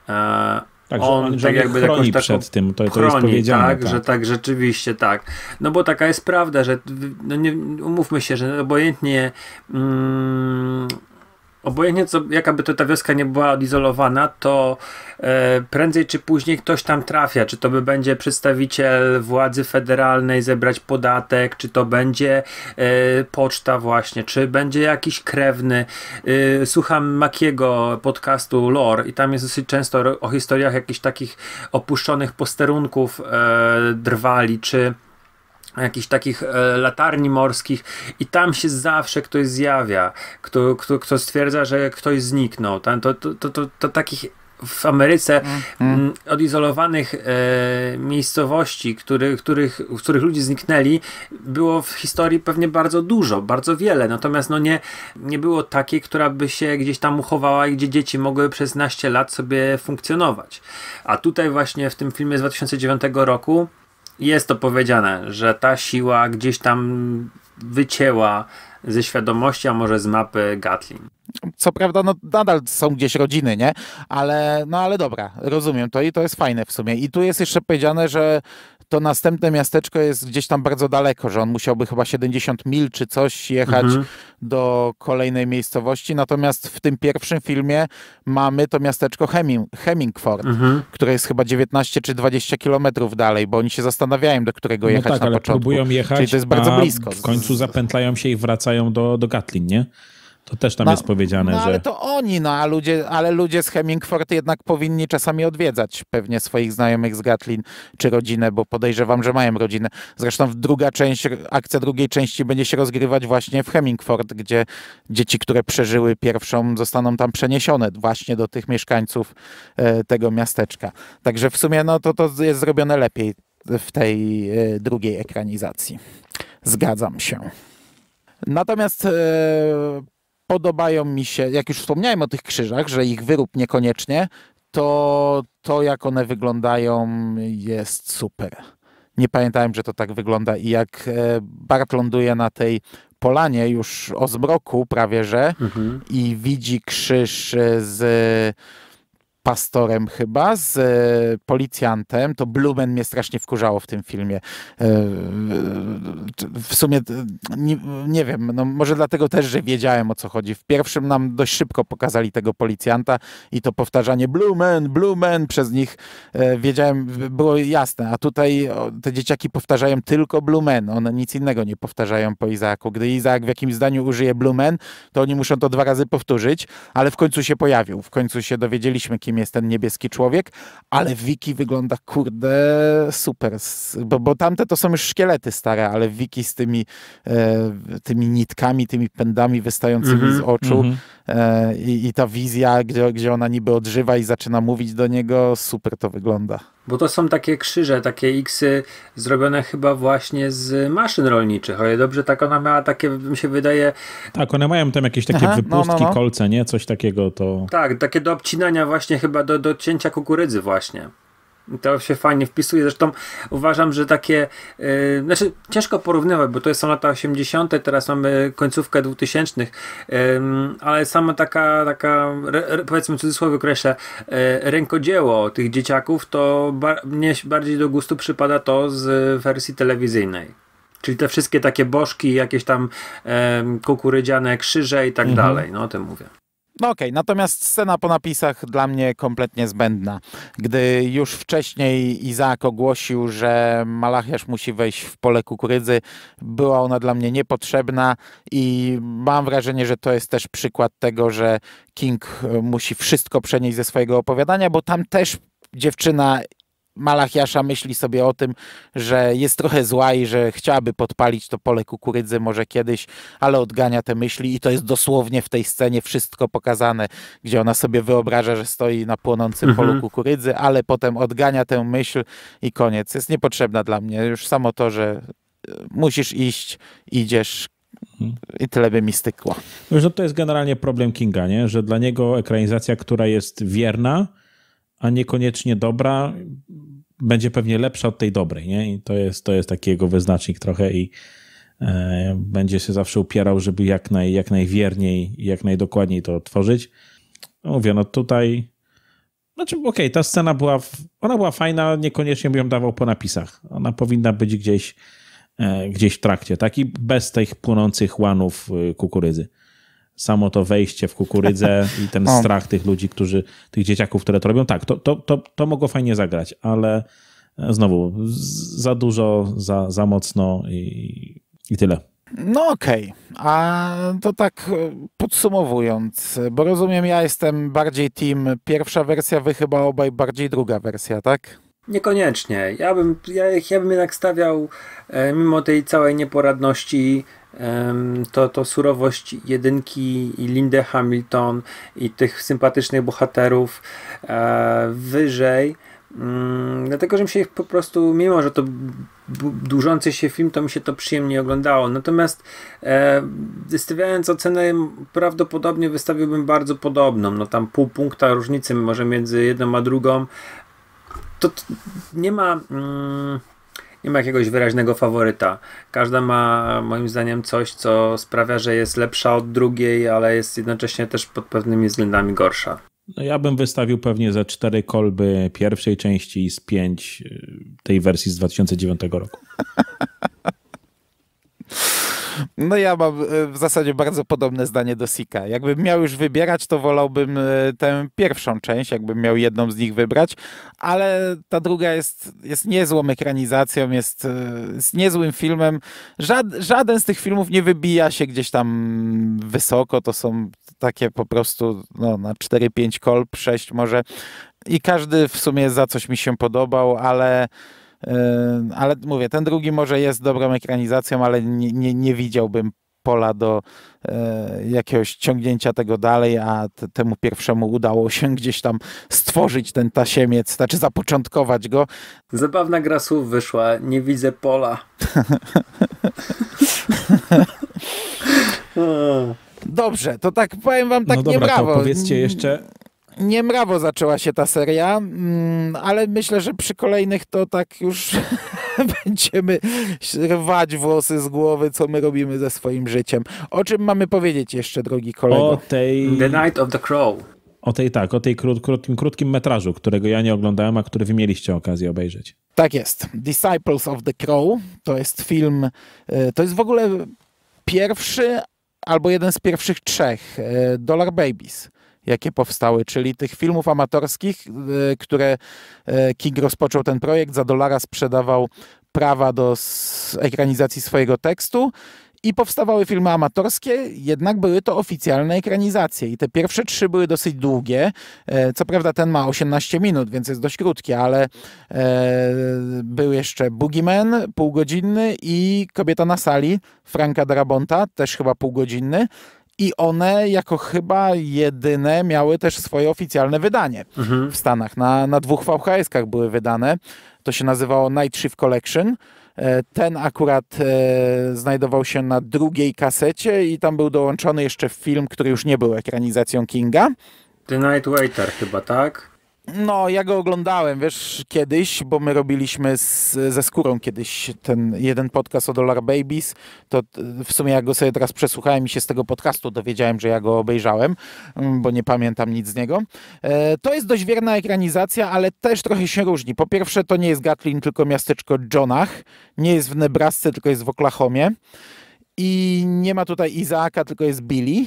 E, tak, on, on tak jakby chroni taką, przed tym, to, chroni, to jest powiedziane. Tak, tak, że tak, rzeczywiście tak. No bo taka jest prawda, że no nie, umówmy się, że obojętnie mm, obojętnie co, jaka by to ta wioska nie była odizolowana, to e, prędzej czy później ktoś tam trafia. Czy to by będzie przedstawiciel władzy federalnej zebrać podatek, czy to będzie e, poczta właśnie, czy będzie jakiś krewny. E, słucham Makiego podcastu Lore i tam jest dosyć często o historiach jakichś takich opuszczonych posterunków e, drwali, czy jakichś takich e, latarni morskich i tam się zawsze ktoś zjawia, kto, kto, kto stwierdza, że ktoś zniknął. Tam, to, to, to, to, to takich w Ameryce mm. odizolowanych e, miejscowości, który, których, w których ludzie zniknęli, było w historii pewnie bardzo dużo, bardzo wiele. Natomiast no nie, nie było takiej, która by się gdzieś tam uchowała i gdzie dzieci mogły przez naście lat sobie funkcjonować. A tutaj właśnie w tym filmie z 2009 roku jest to powiedziane, że ta siła gdzieś tam wycięła ze świadomości, a może z mapy Gatlin. Co prawda, no nadal są gdzieś rodziny, nie? Ale, no ale dobra, rozumiem to i to jest fajne w sumie. I tu jest jeszcze powiedziane, że to następne miasteczko jest gdzieś tam bardzo daleko, że on musiałby chyba 70 mil czy coś jechać mhm. do kolejnej miejscowości. Natomiast w tym pierwszym filmie mamy to miasteczko Heming Hemingford, mhm. które jest chyba 19 czy 20 kilometrów dalej, bo oni się zastanawiają, do którego no jechać no tak, na ale początku. Próbują jechać, Czyli to jest bardzo blisko. W końcu zapętlają się i wracają do, do Gatlin, nie? To też tam no, jest powiedziane, no, że... ale to oni, no, a ludzie, ale ludzie z Hemingford jednak powinni czasami odwiedzać pewnie swoich znajomych z Gatlin czy rodzinę, bo podejrzewam, że mają rodzinę. Zresztą druga część, akcja drugiej części będzie się rozgrywać właśnie w Hemingford, gdzie dzieci, które przeżyły pierwszą, zostaną tam przeniesione właśnie do tych mieszkańców e, tego miasteczka. Także w sumie no, to, to jest zrobione lepiej w tej e, drugiej ekranizacji. Zgadzam się. Natomiast e, podobają mi się, jak już wspomniałem o tych krzyżach, że ich wyrób niekoniecznie, to to jak one wyglądają jest super. Nie pamiętałem, że to tak wygląda i jak e, Bart ląduje na tej polanie już o zmroku prawie, że mhm. i widzi krzyż e, z pastorem chyba, z e, policjantem, to Blumen mnie strasznie wkurzało w tym filmie. E, e w sumie e, nie, nie, wiem, no może dlatego też, że wiedziałem o co chodzi. W pierwszym nam dość szybko pokazali tego policjanta i to powtarzanie Blumen, Blumen przez nich e, wiedziałem, było jasne, a tutaj o, te dzieciaki powtarzają tylko Blumen, one nic innego nie powtarzają po Izaaku. Gdy Izaak w jakimś zdaniu użyje Blumen, to oni muszą to dwa razy powtórzyć, ale w końcu się pojawił, w końcu się dowiedzieliśmy, kim kim jest ten niebieski człowiek, ale Wiki wygląda kurde super, bo, bo tamte to są już szkielety stare, ale Wiki z tymi, e, tymi nitkami, tymi pędami wystającymi mm -hmm, z oczu. Mm -hmm E, i, i ta wizja, gdzie, gdzie ona niby odżywa i zaczyna mówić do niego, super to wygląda. Bo to są takie krzyże, takie X-y zrobione chyba właśnie z maszyn rolniczych. Oje, dobrze, tak ona miała takie, mi się wydaje. Tak, one mają tam jakieś takie Aha, no, wypustki, no, no, no. kolce, nie? Coś takiego to. Tak, takie do obcinania, właśnie chyba do, do cięcia kukurydzy, właśnie. To się fajnie wpisuje. Zresztą uważam, że takie. Yy, znaczy, ciężko porównywać, bo to są lata 80., teraz mamy końcówkę 2000, yy, ale sama taka, taka re, powiedzmy w cudzysłowie określę, yy, rękodzieło tych dzieciaków, to bar mnie bardziej do gustu przypada to z wersji telewizyjnej. Czyli te wszystkie takie bożki, jakieś tam yy, kukurydziane krzyże i tak mhm. dalej. No o tym mówię. No okej, okay. natomiast scena po napisach dla mnie kompletnie zbędna. Gdy już wcześniej Izaak ogłosił, że Malachiasz musi wejść w pole kukurydzy, była ona dla mnie niepotrzebna i mam wrażenie, że to jest też przykład tego, że King musi wszystko przenieść ze swojego opowiadania, bo tam też dziewczyna Malachiasza myśli sobie o tym, że jest trochę zła i że chciałaby podpalić to pole kukurydzy może kiedyś, ale odgania te myśli i to jest dosłownie w tej scenie wszystko pokazane, gdzie ona sobie wyobraża, że stoi na płonącym mhm. polu kukurydzy, ale potem odgania tę myśl i koniec. Jest niepotrzebna dla mnie. Już samo to, że e, musisz iść, idziesz, mhm. i tyle by mi stykło. Wiesz, no to jest generalnie problem Kinga, nie? że dla niego ekranizacja, która jest wierna, a niekoniecznie dobra będzie pewnie lepsza od tej dobrej, nie? I to jest, to jest taki jego wyznacznik trochę i e, będzie się zawsze upierał, żeby jak, naj, jak najwierniej, jak najdokładniej to tworzyć. No mówię, no tutaj znaczy, okej, okay, ta scena była, ona była fajna, niekoniecznie bym ją dawał po napisach. Ona powinna być gdzieś, e, gdzieś w trakcie, tak? I bez tych płonących łanów y, kukurydzy samo to wejście w kukurydzę i ten strach tych ludzi, którzy, tych dzieciaków, które to robią. Tak, to, to, to, to mogło fajnie zagrać, ale e, znowu za dużo, za, za mocno i, i tyle. No okej, okay. a to tak e, podsumowując, bo rozumiem, ja jestem bardziej team pierwsza wersja, wy chyba obaj bardziej druga wersja, tak? Niekoniecznie. Ja bym, ja, ja bym jednak stawiał, e, mimo tej całej nieporadności, to, to surowość jedynki i Lindę Hamilton i tych sympatycznych bohaterów e, wyżej. Mm, dlatego, że mi się po prostu, mimo że to dłużący się film, to mi się to przyjemnie oglądało. Natomiast e, wystawiając ocenę, prawdopodobnie wystawiłbym bardzo podobną. No tam pół punkta różnicy może między jedną a drugą. To, to nie ma... Mm, nie ma jakiegoś wyraźnego faworyta. Każda ma moim zdaniem coś, co sprawia, że jest lepsza od drugiej, ale jest jednocześnie też pod pewnymi względami gorsza. No ja bym wystawił pewnie ze cztery kolby pierwszej części z pięć y, tej wersji z 2009 roku. No ja mam e, w zasadzie bardzo podobne zdanie do Sika. Jakbym miał już wybierać, to wolałbym e, tę pierwszą część, jakbym miał jedną z nich wybrać, ale ta druga jest, jest niezłą ekranizacją, jest, e, jest niezłym filmem. Żad, żaden z tych filmów nie wybija się gdzieś tam wysoko, to są takie po prostu no, na 4-5 kol, 6 może i każdy w sumie za coś mi się podobał, ale ale mówię, ten drugi może jest dobrą ekranizacją, ale nie, nie, nie widziałbym pola do e, jakiegoś ciągnięcia tego dalej, a t, temu pierwszemu udało się gdzieś tam stworzyć ten tasiemiec, znaczy zapoczątkować go. Zabawna gra słów wyszła, nie widzę pola. Dobrze, to tak powiem wam tak no dobra, nie brawo. To powiedzcie mm. jeszcze nie mrawo zaczęła się ta seria, mm, ale myślę, że przy kolejnych to tak już będziemy rwać włosy z głowy, co my robimy ze swoim życiem. O czym mamy powiedzieć jeszcze, drogi kolego? O tej... The Night of the Crow. O tej tak, o tej krót, krótkim, krótkim metrażu, którego ja nie oglądałem, a który wy mieliście okazję obejrzeć. Tak jest. Disciples of the Crow to jest film, e, to jest w ogóle pierwszy albo jeden z pierwszych trzech e, Dollar Babies jakie powstały, czyli tych filmów amatorskich, e, które e, King rozpoczął ten projekt, za dolara sprzedawał prawa do ekranizacji swojego tekstu i powstawały filmy amatorskie, jednak były to oficjalne ekranizacje. I te pierwsze trzy były dosyć długie. E, co prawda ten ma 18 minut, więc jest dość krótki, ale e, był jeszcze Boogeyman, półgodzinny i Kobieta na sali Franka Drabonta też chyba półgodzinny i one jako chyba jedyne miały też swoje oficjalne wydanie mhm. w Stanach. Na, na dwóch VHS-kach były wydane. To się nazywało Night Shift Collection. E, ten akurat e, znajdował się na drugiej kasecie i tam był dołączony jeszcze film, który już nie był ekranizacją Kinga. The Night Waiter chyba, tak? No, ja go oglądałem, wiesz, kiedyś, bo my robiliśmy z, ze skórą kiedyś ten jeden podcast o Dollar Babies. To w sumie ja go sobie teraz przesłuchałem i się z tego podcastu dowiedziałem, że ja go obejrzałem, mm, bo nie pamiętam nic z niego. E, to jest dość wierna ekranizacja, ale też trochę się różni. Po pierwsze, to nie jest Gatlin, tylko miasteczko Johnach. Nie jest w Nebrasce, tylko jest w Oklahomie. I nie ma tutaj Izaaka, tylko jest Billy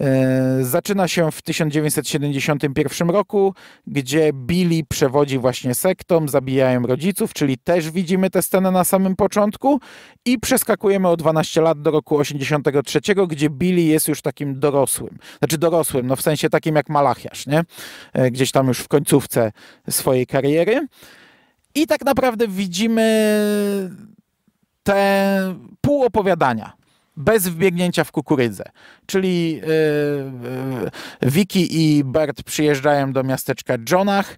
E, zaczyna się w 1971 roku, gdzie Billy przewodzi właśnie sektom, zabijają rodziców, czyli też widzimy tę scenę na samym początku i przeskakujemy o 12 lat do roku 83, gdzie Billy jest już takim dorosłym. Znaczy dorosłym, no w sensie takim jak Malachiasz, nie? E, gdzieś tam już w końcówce swojej kariery. I tak naprawdę widzimy te pół opowiadania bez wbiegnięcia w kukurydzę. Czyli yy, yy, Vicky i Bert przyjeżdżają do miasteczka Johnach,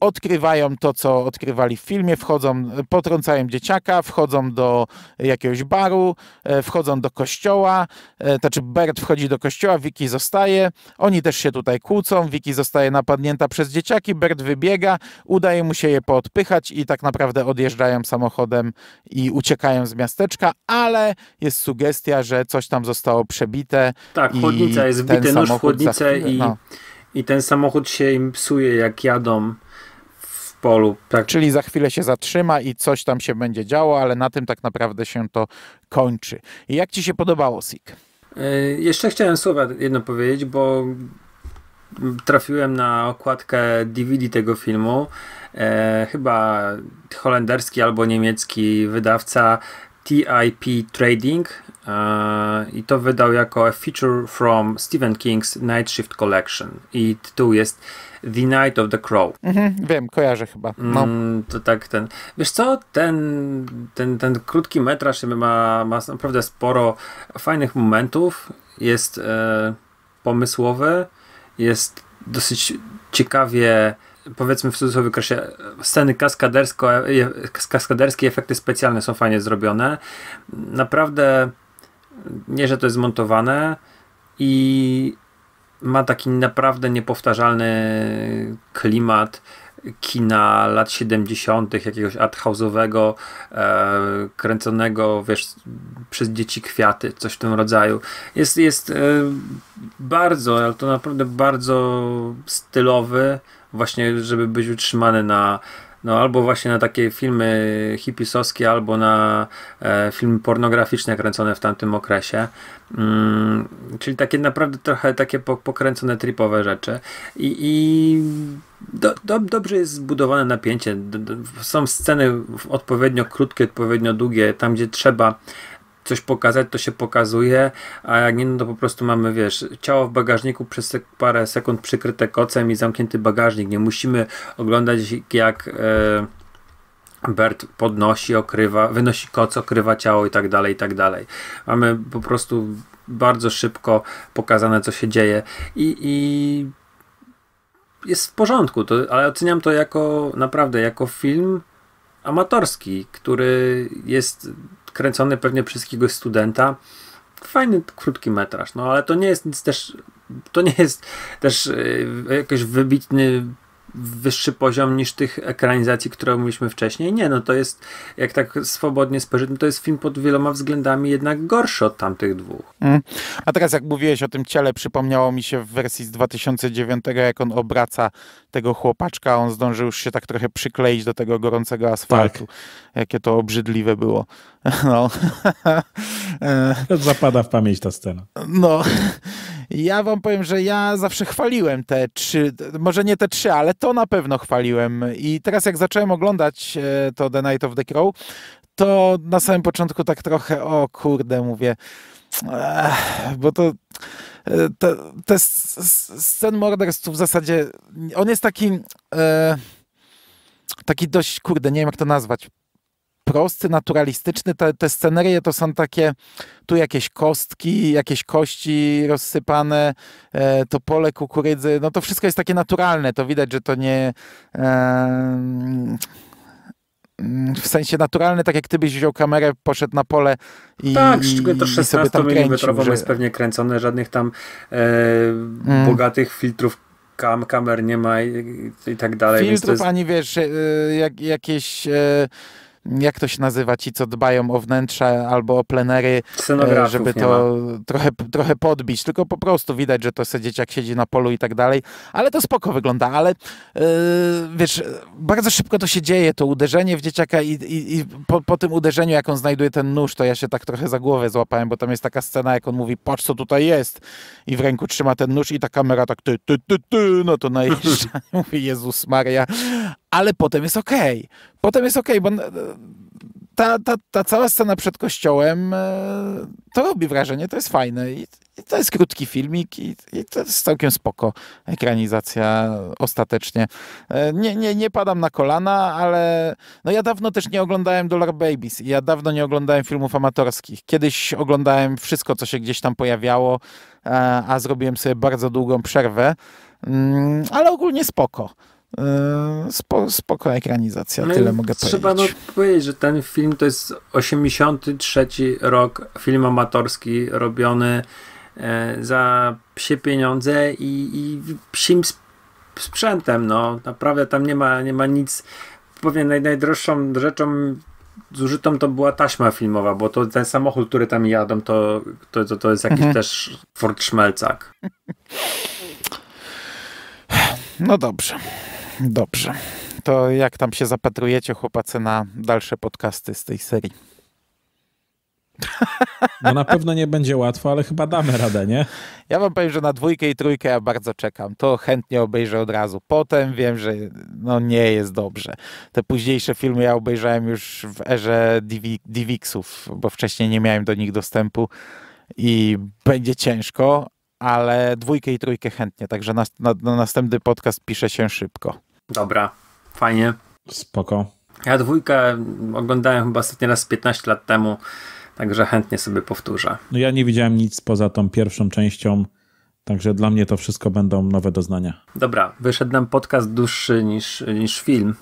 odkrywają to, co odkrywali w filmie, wchodzą, potrącają dzieciaka, wchodzą do jakiegoś baru, e, wchodzą do kościoła, e, znaczy Bert wchodzi do kościoła, Vicky zostaje, oni też się tutaj kłócą, Vicky zostaje napadnięta przez dzieciaki, Bert wybiega, udaje mu się je poodpychać i tak naprawdę odjeżdżają samochodem i uciekają z miasteczka, ale jest sugestia, że coś tam zostało przebite. Tak, chłodnica, jest wbite, nóż w chłodnicę za... i, no. i ten samochód się im psuje, jak jadą polu. Tak. Czyli za chwilę się zatrzyma i coś tam się będzie działo, ale na tym tak naprawdę się to kończy. I jak Ci się podobało SIG? E, jeszcze chciałem słowa jedno powiedzieć, bo trafiłem na okładkę DVD tego filmu. E, chyba holenderski albo niemiecki wydawca TIP Trading e, i to wydał jako a feature from Stephen King's Night Shift Collection i tytuł jest The Night of the Crow. Mhm, wiem, kojarzę chyba. No. Mm, to tak ten. Wiesz co, ten, ten, ten krótki metraż ma, ma naprawdę sporo fajnych momentów. Jest e, pomysłowy, jest dosyć ciekawie powiedzmy w cudzysłowie kresie, sceny e, kaskaderskie, efekty specjalne są fajnie zrobione. Naprawdę nie, że to jest montowane i ma taki naprawdę niepowtarzalny klimat kina lat 70., jakiegoś arthouse'owego, e, kręconego, wiesz, przez dzieci kwiaty, coś w tym rodzaju. Jest, jest e, bardzo, ale to naprawdę bardzo stylowy, właśnie, żeby być utrzymany na no albo właśnie na takie filmy hipisowskie, albo na e, filmy pornograficzne kręcone w tamtym okresie. Mm, czyli takie naprawdę trochę takie po, pokręcone tripowe rzeczy. I, i do, do, dobrze jest zbudowane napięcie. są sceny odpowiednio krótkie, odpowiednio długie, tam gdzie trzeba coś pokazać, to się pokazuje, a jak nie, no to po prostu mamy, wiesz, ciało w bagażniku przez parę sekund przykryte kocem i zamknięty bagażnik. Nie musimy oglądać jak e, Bert podnosi, okrywa, wynosi koc, okrywa ciało i tak dalej, i tak dalej. Mamy po prostu bardzo szybko pokazane, co się dzieje i, i jest w porządku, to, ale oceniam to jako naprawdę, jako film amatorski, który jest kręcony pewnie przez jakiegoś studenta. Fajny, krótki metraż, no ale to nie jest nic też, to nie jest też e, jakiś wybitny wyższy poziom niż tych ekranizacji, które mówiliśmy wcześniej. Nie, no to jest, jak tak swobodnie spojrzeć, no to jest film pod wieloma względami jednak gorszy od tamtych dwóch. Mm. A teraz jak mówiłeś o tym ciele, przypomniało mi się w wersji z 2009, jak on obraca tego chłopaczka, on zdążył już się tak trochę przykleić do tego gorącego asfaltu. Tak. Jakie to obrzydliwe było. No. Zapada w pamięć ta scena. No. Ja wam powiem, że ja zawsze chwaliłem te trzy, może nie te trzy, ale to na pewno chwaliłem. I teraz jak zacząłem oglądać e, to The Night of the Crow, to na samym początku tak trochę, o kurde, mówię, Ech, bo to e, te, te scen morderstw w zasadzie, on jest taki e, taki dość, kurde, nie wiem jak to nazwać, prosty, naturalistyczny. Te, te scenerie to są takie, tu jakieś kostki, jakieś kości rozsypane, e, to pole kukurydzy, no to wszystko jest takie naturalne, to widać, że to nie... E, w sensie naturalny, tak jak ty byś wziął kamerę, poszedł na pole i Tak, szczególnie to 16 mm że... jest pewnie kręcone, żadnych tam e, mm. bogatych filtrów kam, kamer nie ma i, i tak dalej. Filtrów jest... ani wiesz, y, jak, jakieś y, jak to się nazywa, ci co dbają o wnętrze albo o plenery, e, żeby to trochę, trochę podbić, tylko po prostu widać, że to se dzieciak siedzi na polu i tak dalej, ale to spoko wygląda, ale yy, wiesz, bardzo szybko to się dzieje, to uderzenie w dzieciaka i, i, i po, po, tym uderzeniu, jak on znajduje ten nóż, to ja się tak trochę za głowę złapałem, bo tam jest taka scena, jak on mówi, patrz co tutaj jest i w ręku trzyma ten nóż i ta kamera tak ty, ty, ty, ty, no to najeżdża, mówi, Jezus Maria, ale potem jest okej. Okay. Potem jest okej, okay, bo e, ta, ta, ta cała scena przed kościołem e, to robi wrażenie, to jest fajne. I, i to jest krótki filmik i, i, to jest całkiem spoko ekranizacja ostatecznie. E, nie, nie, nie padam na kolana, ale no ja dawno też nie oglądałem Dollar Babies i ja dawno nie oglądałem filmów amatorskich. Kiedyś oglądałem wszystko, co się gdzieś tam pojawiało, a zrobiłem sobie bardzo długą przerwę, mm, ale ogólnie spoko. Yy, spo, spoko ekranizacja, no tyle mogę trzeba no, powiedzieć. Trzeba no powiedzieć, że ten film to jest 83 rok, film amatorski robiony e, za psie pieniądze i, i psim sprzętem, no naprawdę tam nie ma, nie ma nic, powiem naj, najdroższą rzeczą zużytą to była taśma filmowa, bo to ten samochód, który tam jadą, to, to, to, to jest jakiś mhm. też Ford Szmelcak. No dobrze. Dobrze. To jak tam się zapatrujecie, chłopacy, na dalsze podcasty z tej serii? No na pewno nie będzie łatwo, ale chyba damy radę, nie? Ja wam powiem, że na dwójkę i trójkę ja bardzo czekam. To chętnie obejrzę od razu. Potem wiem, że no nie jest dobrze. Te późniejsze filmy ja obejrzałem już w erze Divixów, bo wcześniej nie miałem do nich dostępu i będzie ciężko, ale dwójkę i trójkę chętnie, także na, na, na następny podcast pisze się szybko. Dobra, fajnie. Spoko. Ja dwójkę oglądałem chyba ostatni raz 15 lat temu, także chętnie sobie powtórzę. No ja nie widziałem nic poza tą pierwszą częścią, także dla mnie to wszystko będą nowe doznania. Dobra, wyszedł nam podcast dłuższy niż, niż film.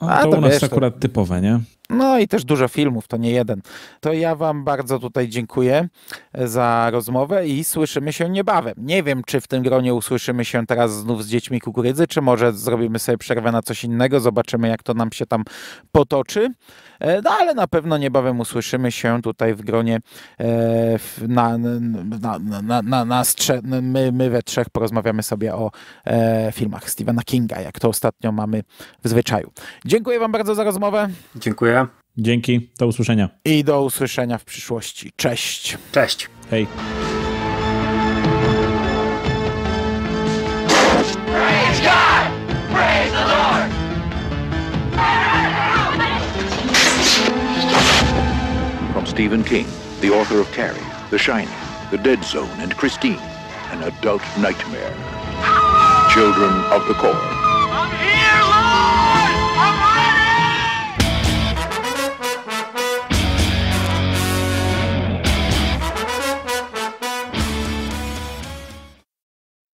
A, to, to u nas wiesz, akurat to... typowe, nie? No i też dużo filmów, to nie jeden. To ja Wam bardzo tutaj dziękuję za rozmowę i słyszymy się niebawem. Nie wiem, czy w tym gronie usłyszymy się teraz znów z dziećmi kukurydzy, czy może zrobimy sobie przerwę na coś innego, zobaczymy, jak to nam się tam potoczy. No ale na pewno niebawem usłyszymy się tutaj w gronie na, na, na, na, na my, my we trzech porozmawiamy sobie o filmach Stephena Kinga, jak to ostatnio mamy w zwyczaju. Dziękuję Wam bardzo za rozmowę. Dziękuję. Dzięki, do usłyszenia. I do usłyszenia w przyszłości. Cześć. Cześć. Hej. From Stephen King, the author of Carrie, The Shining, The Dead Zone, and Christine, an adult nightmare. Children of the Corn.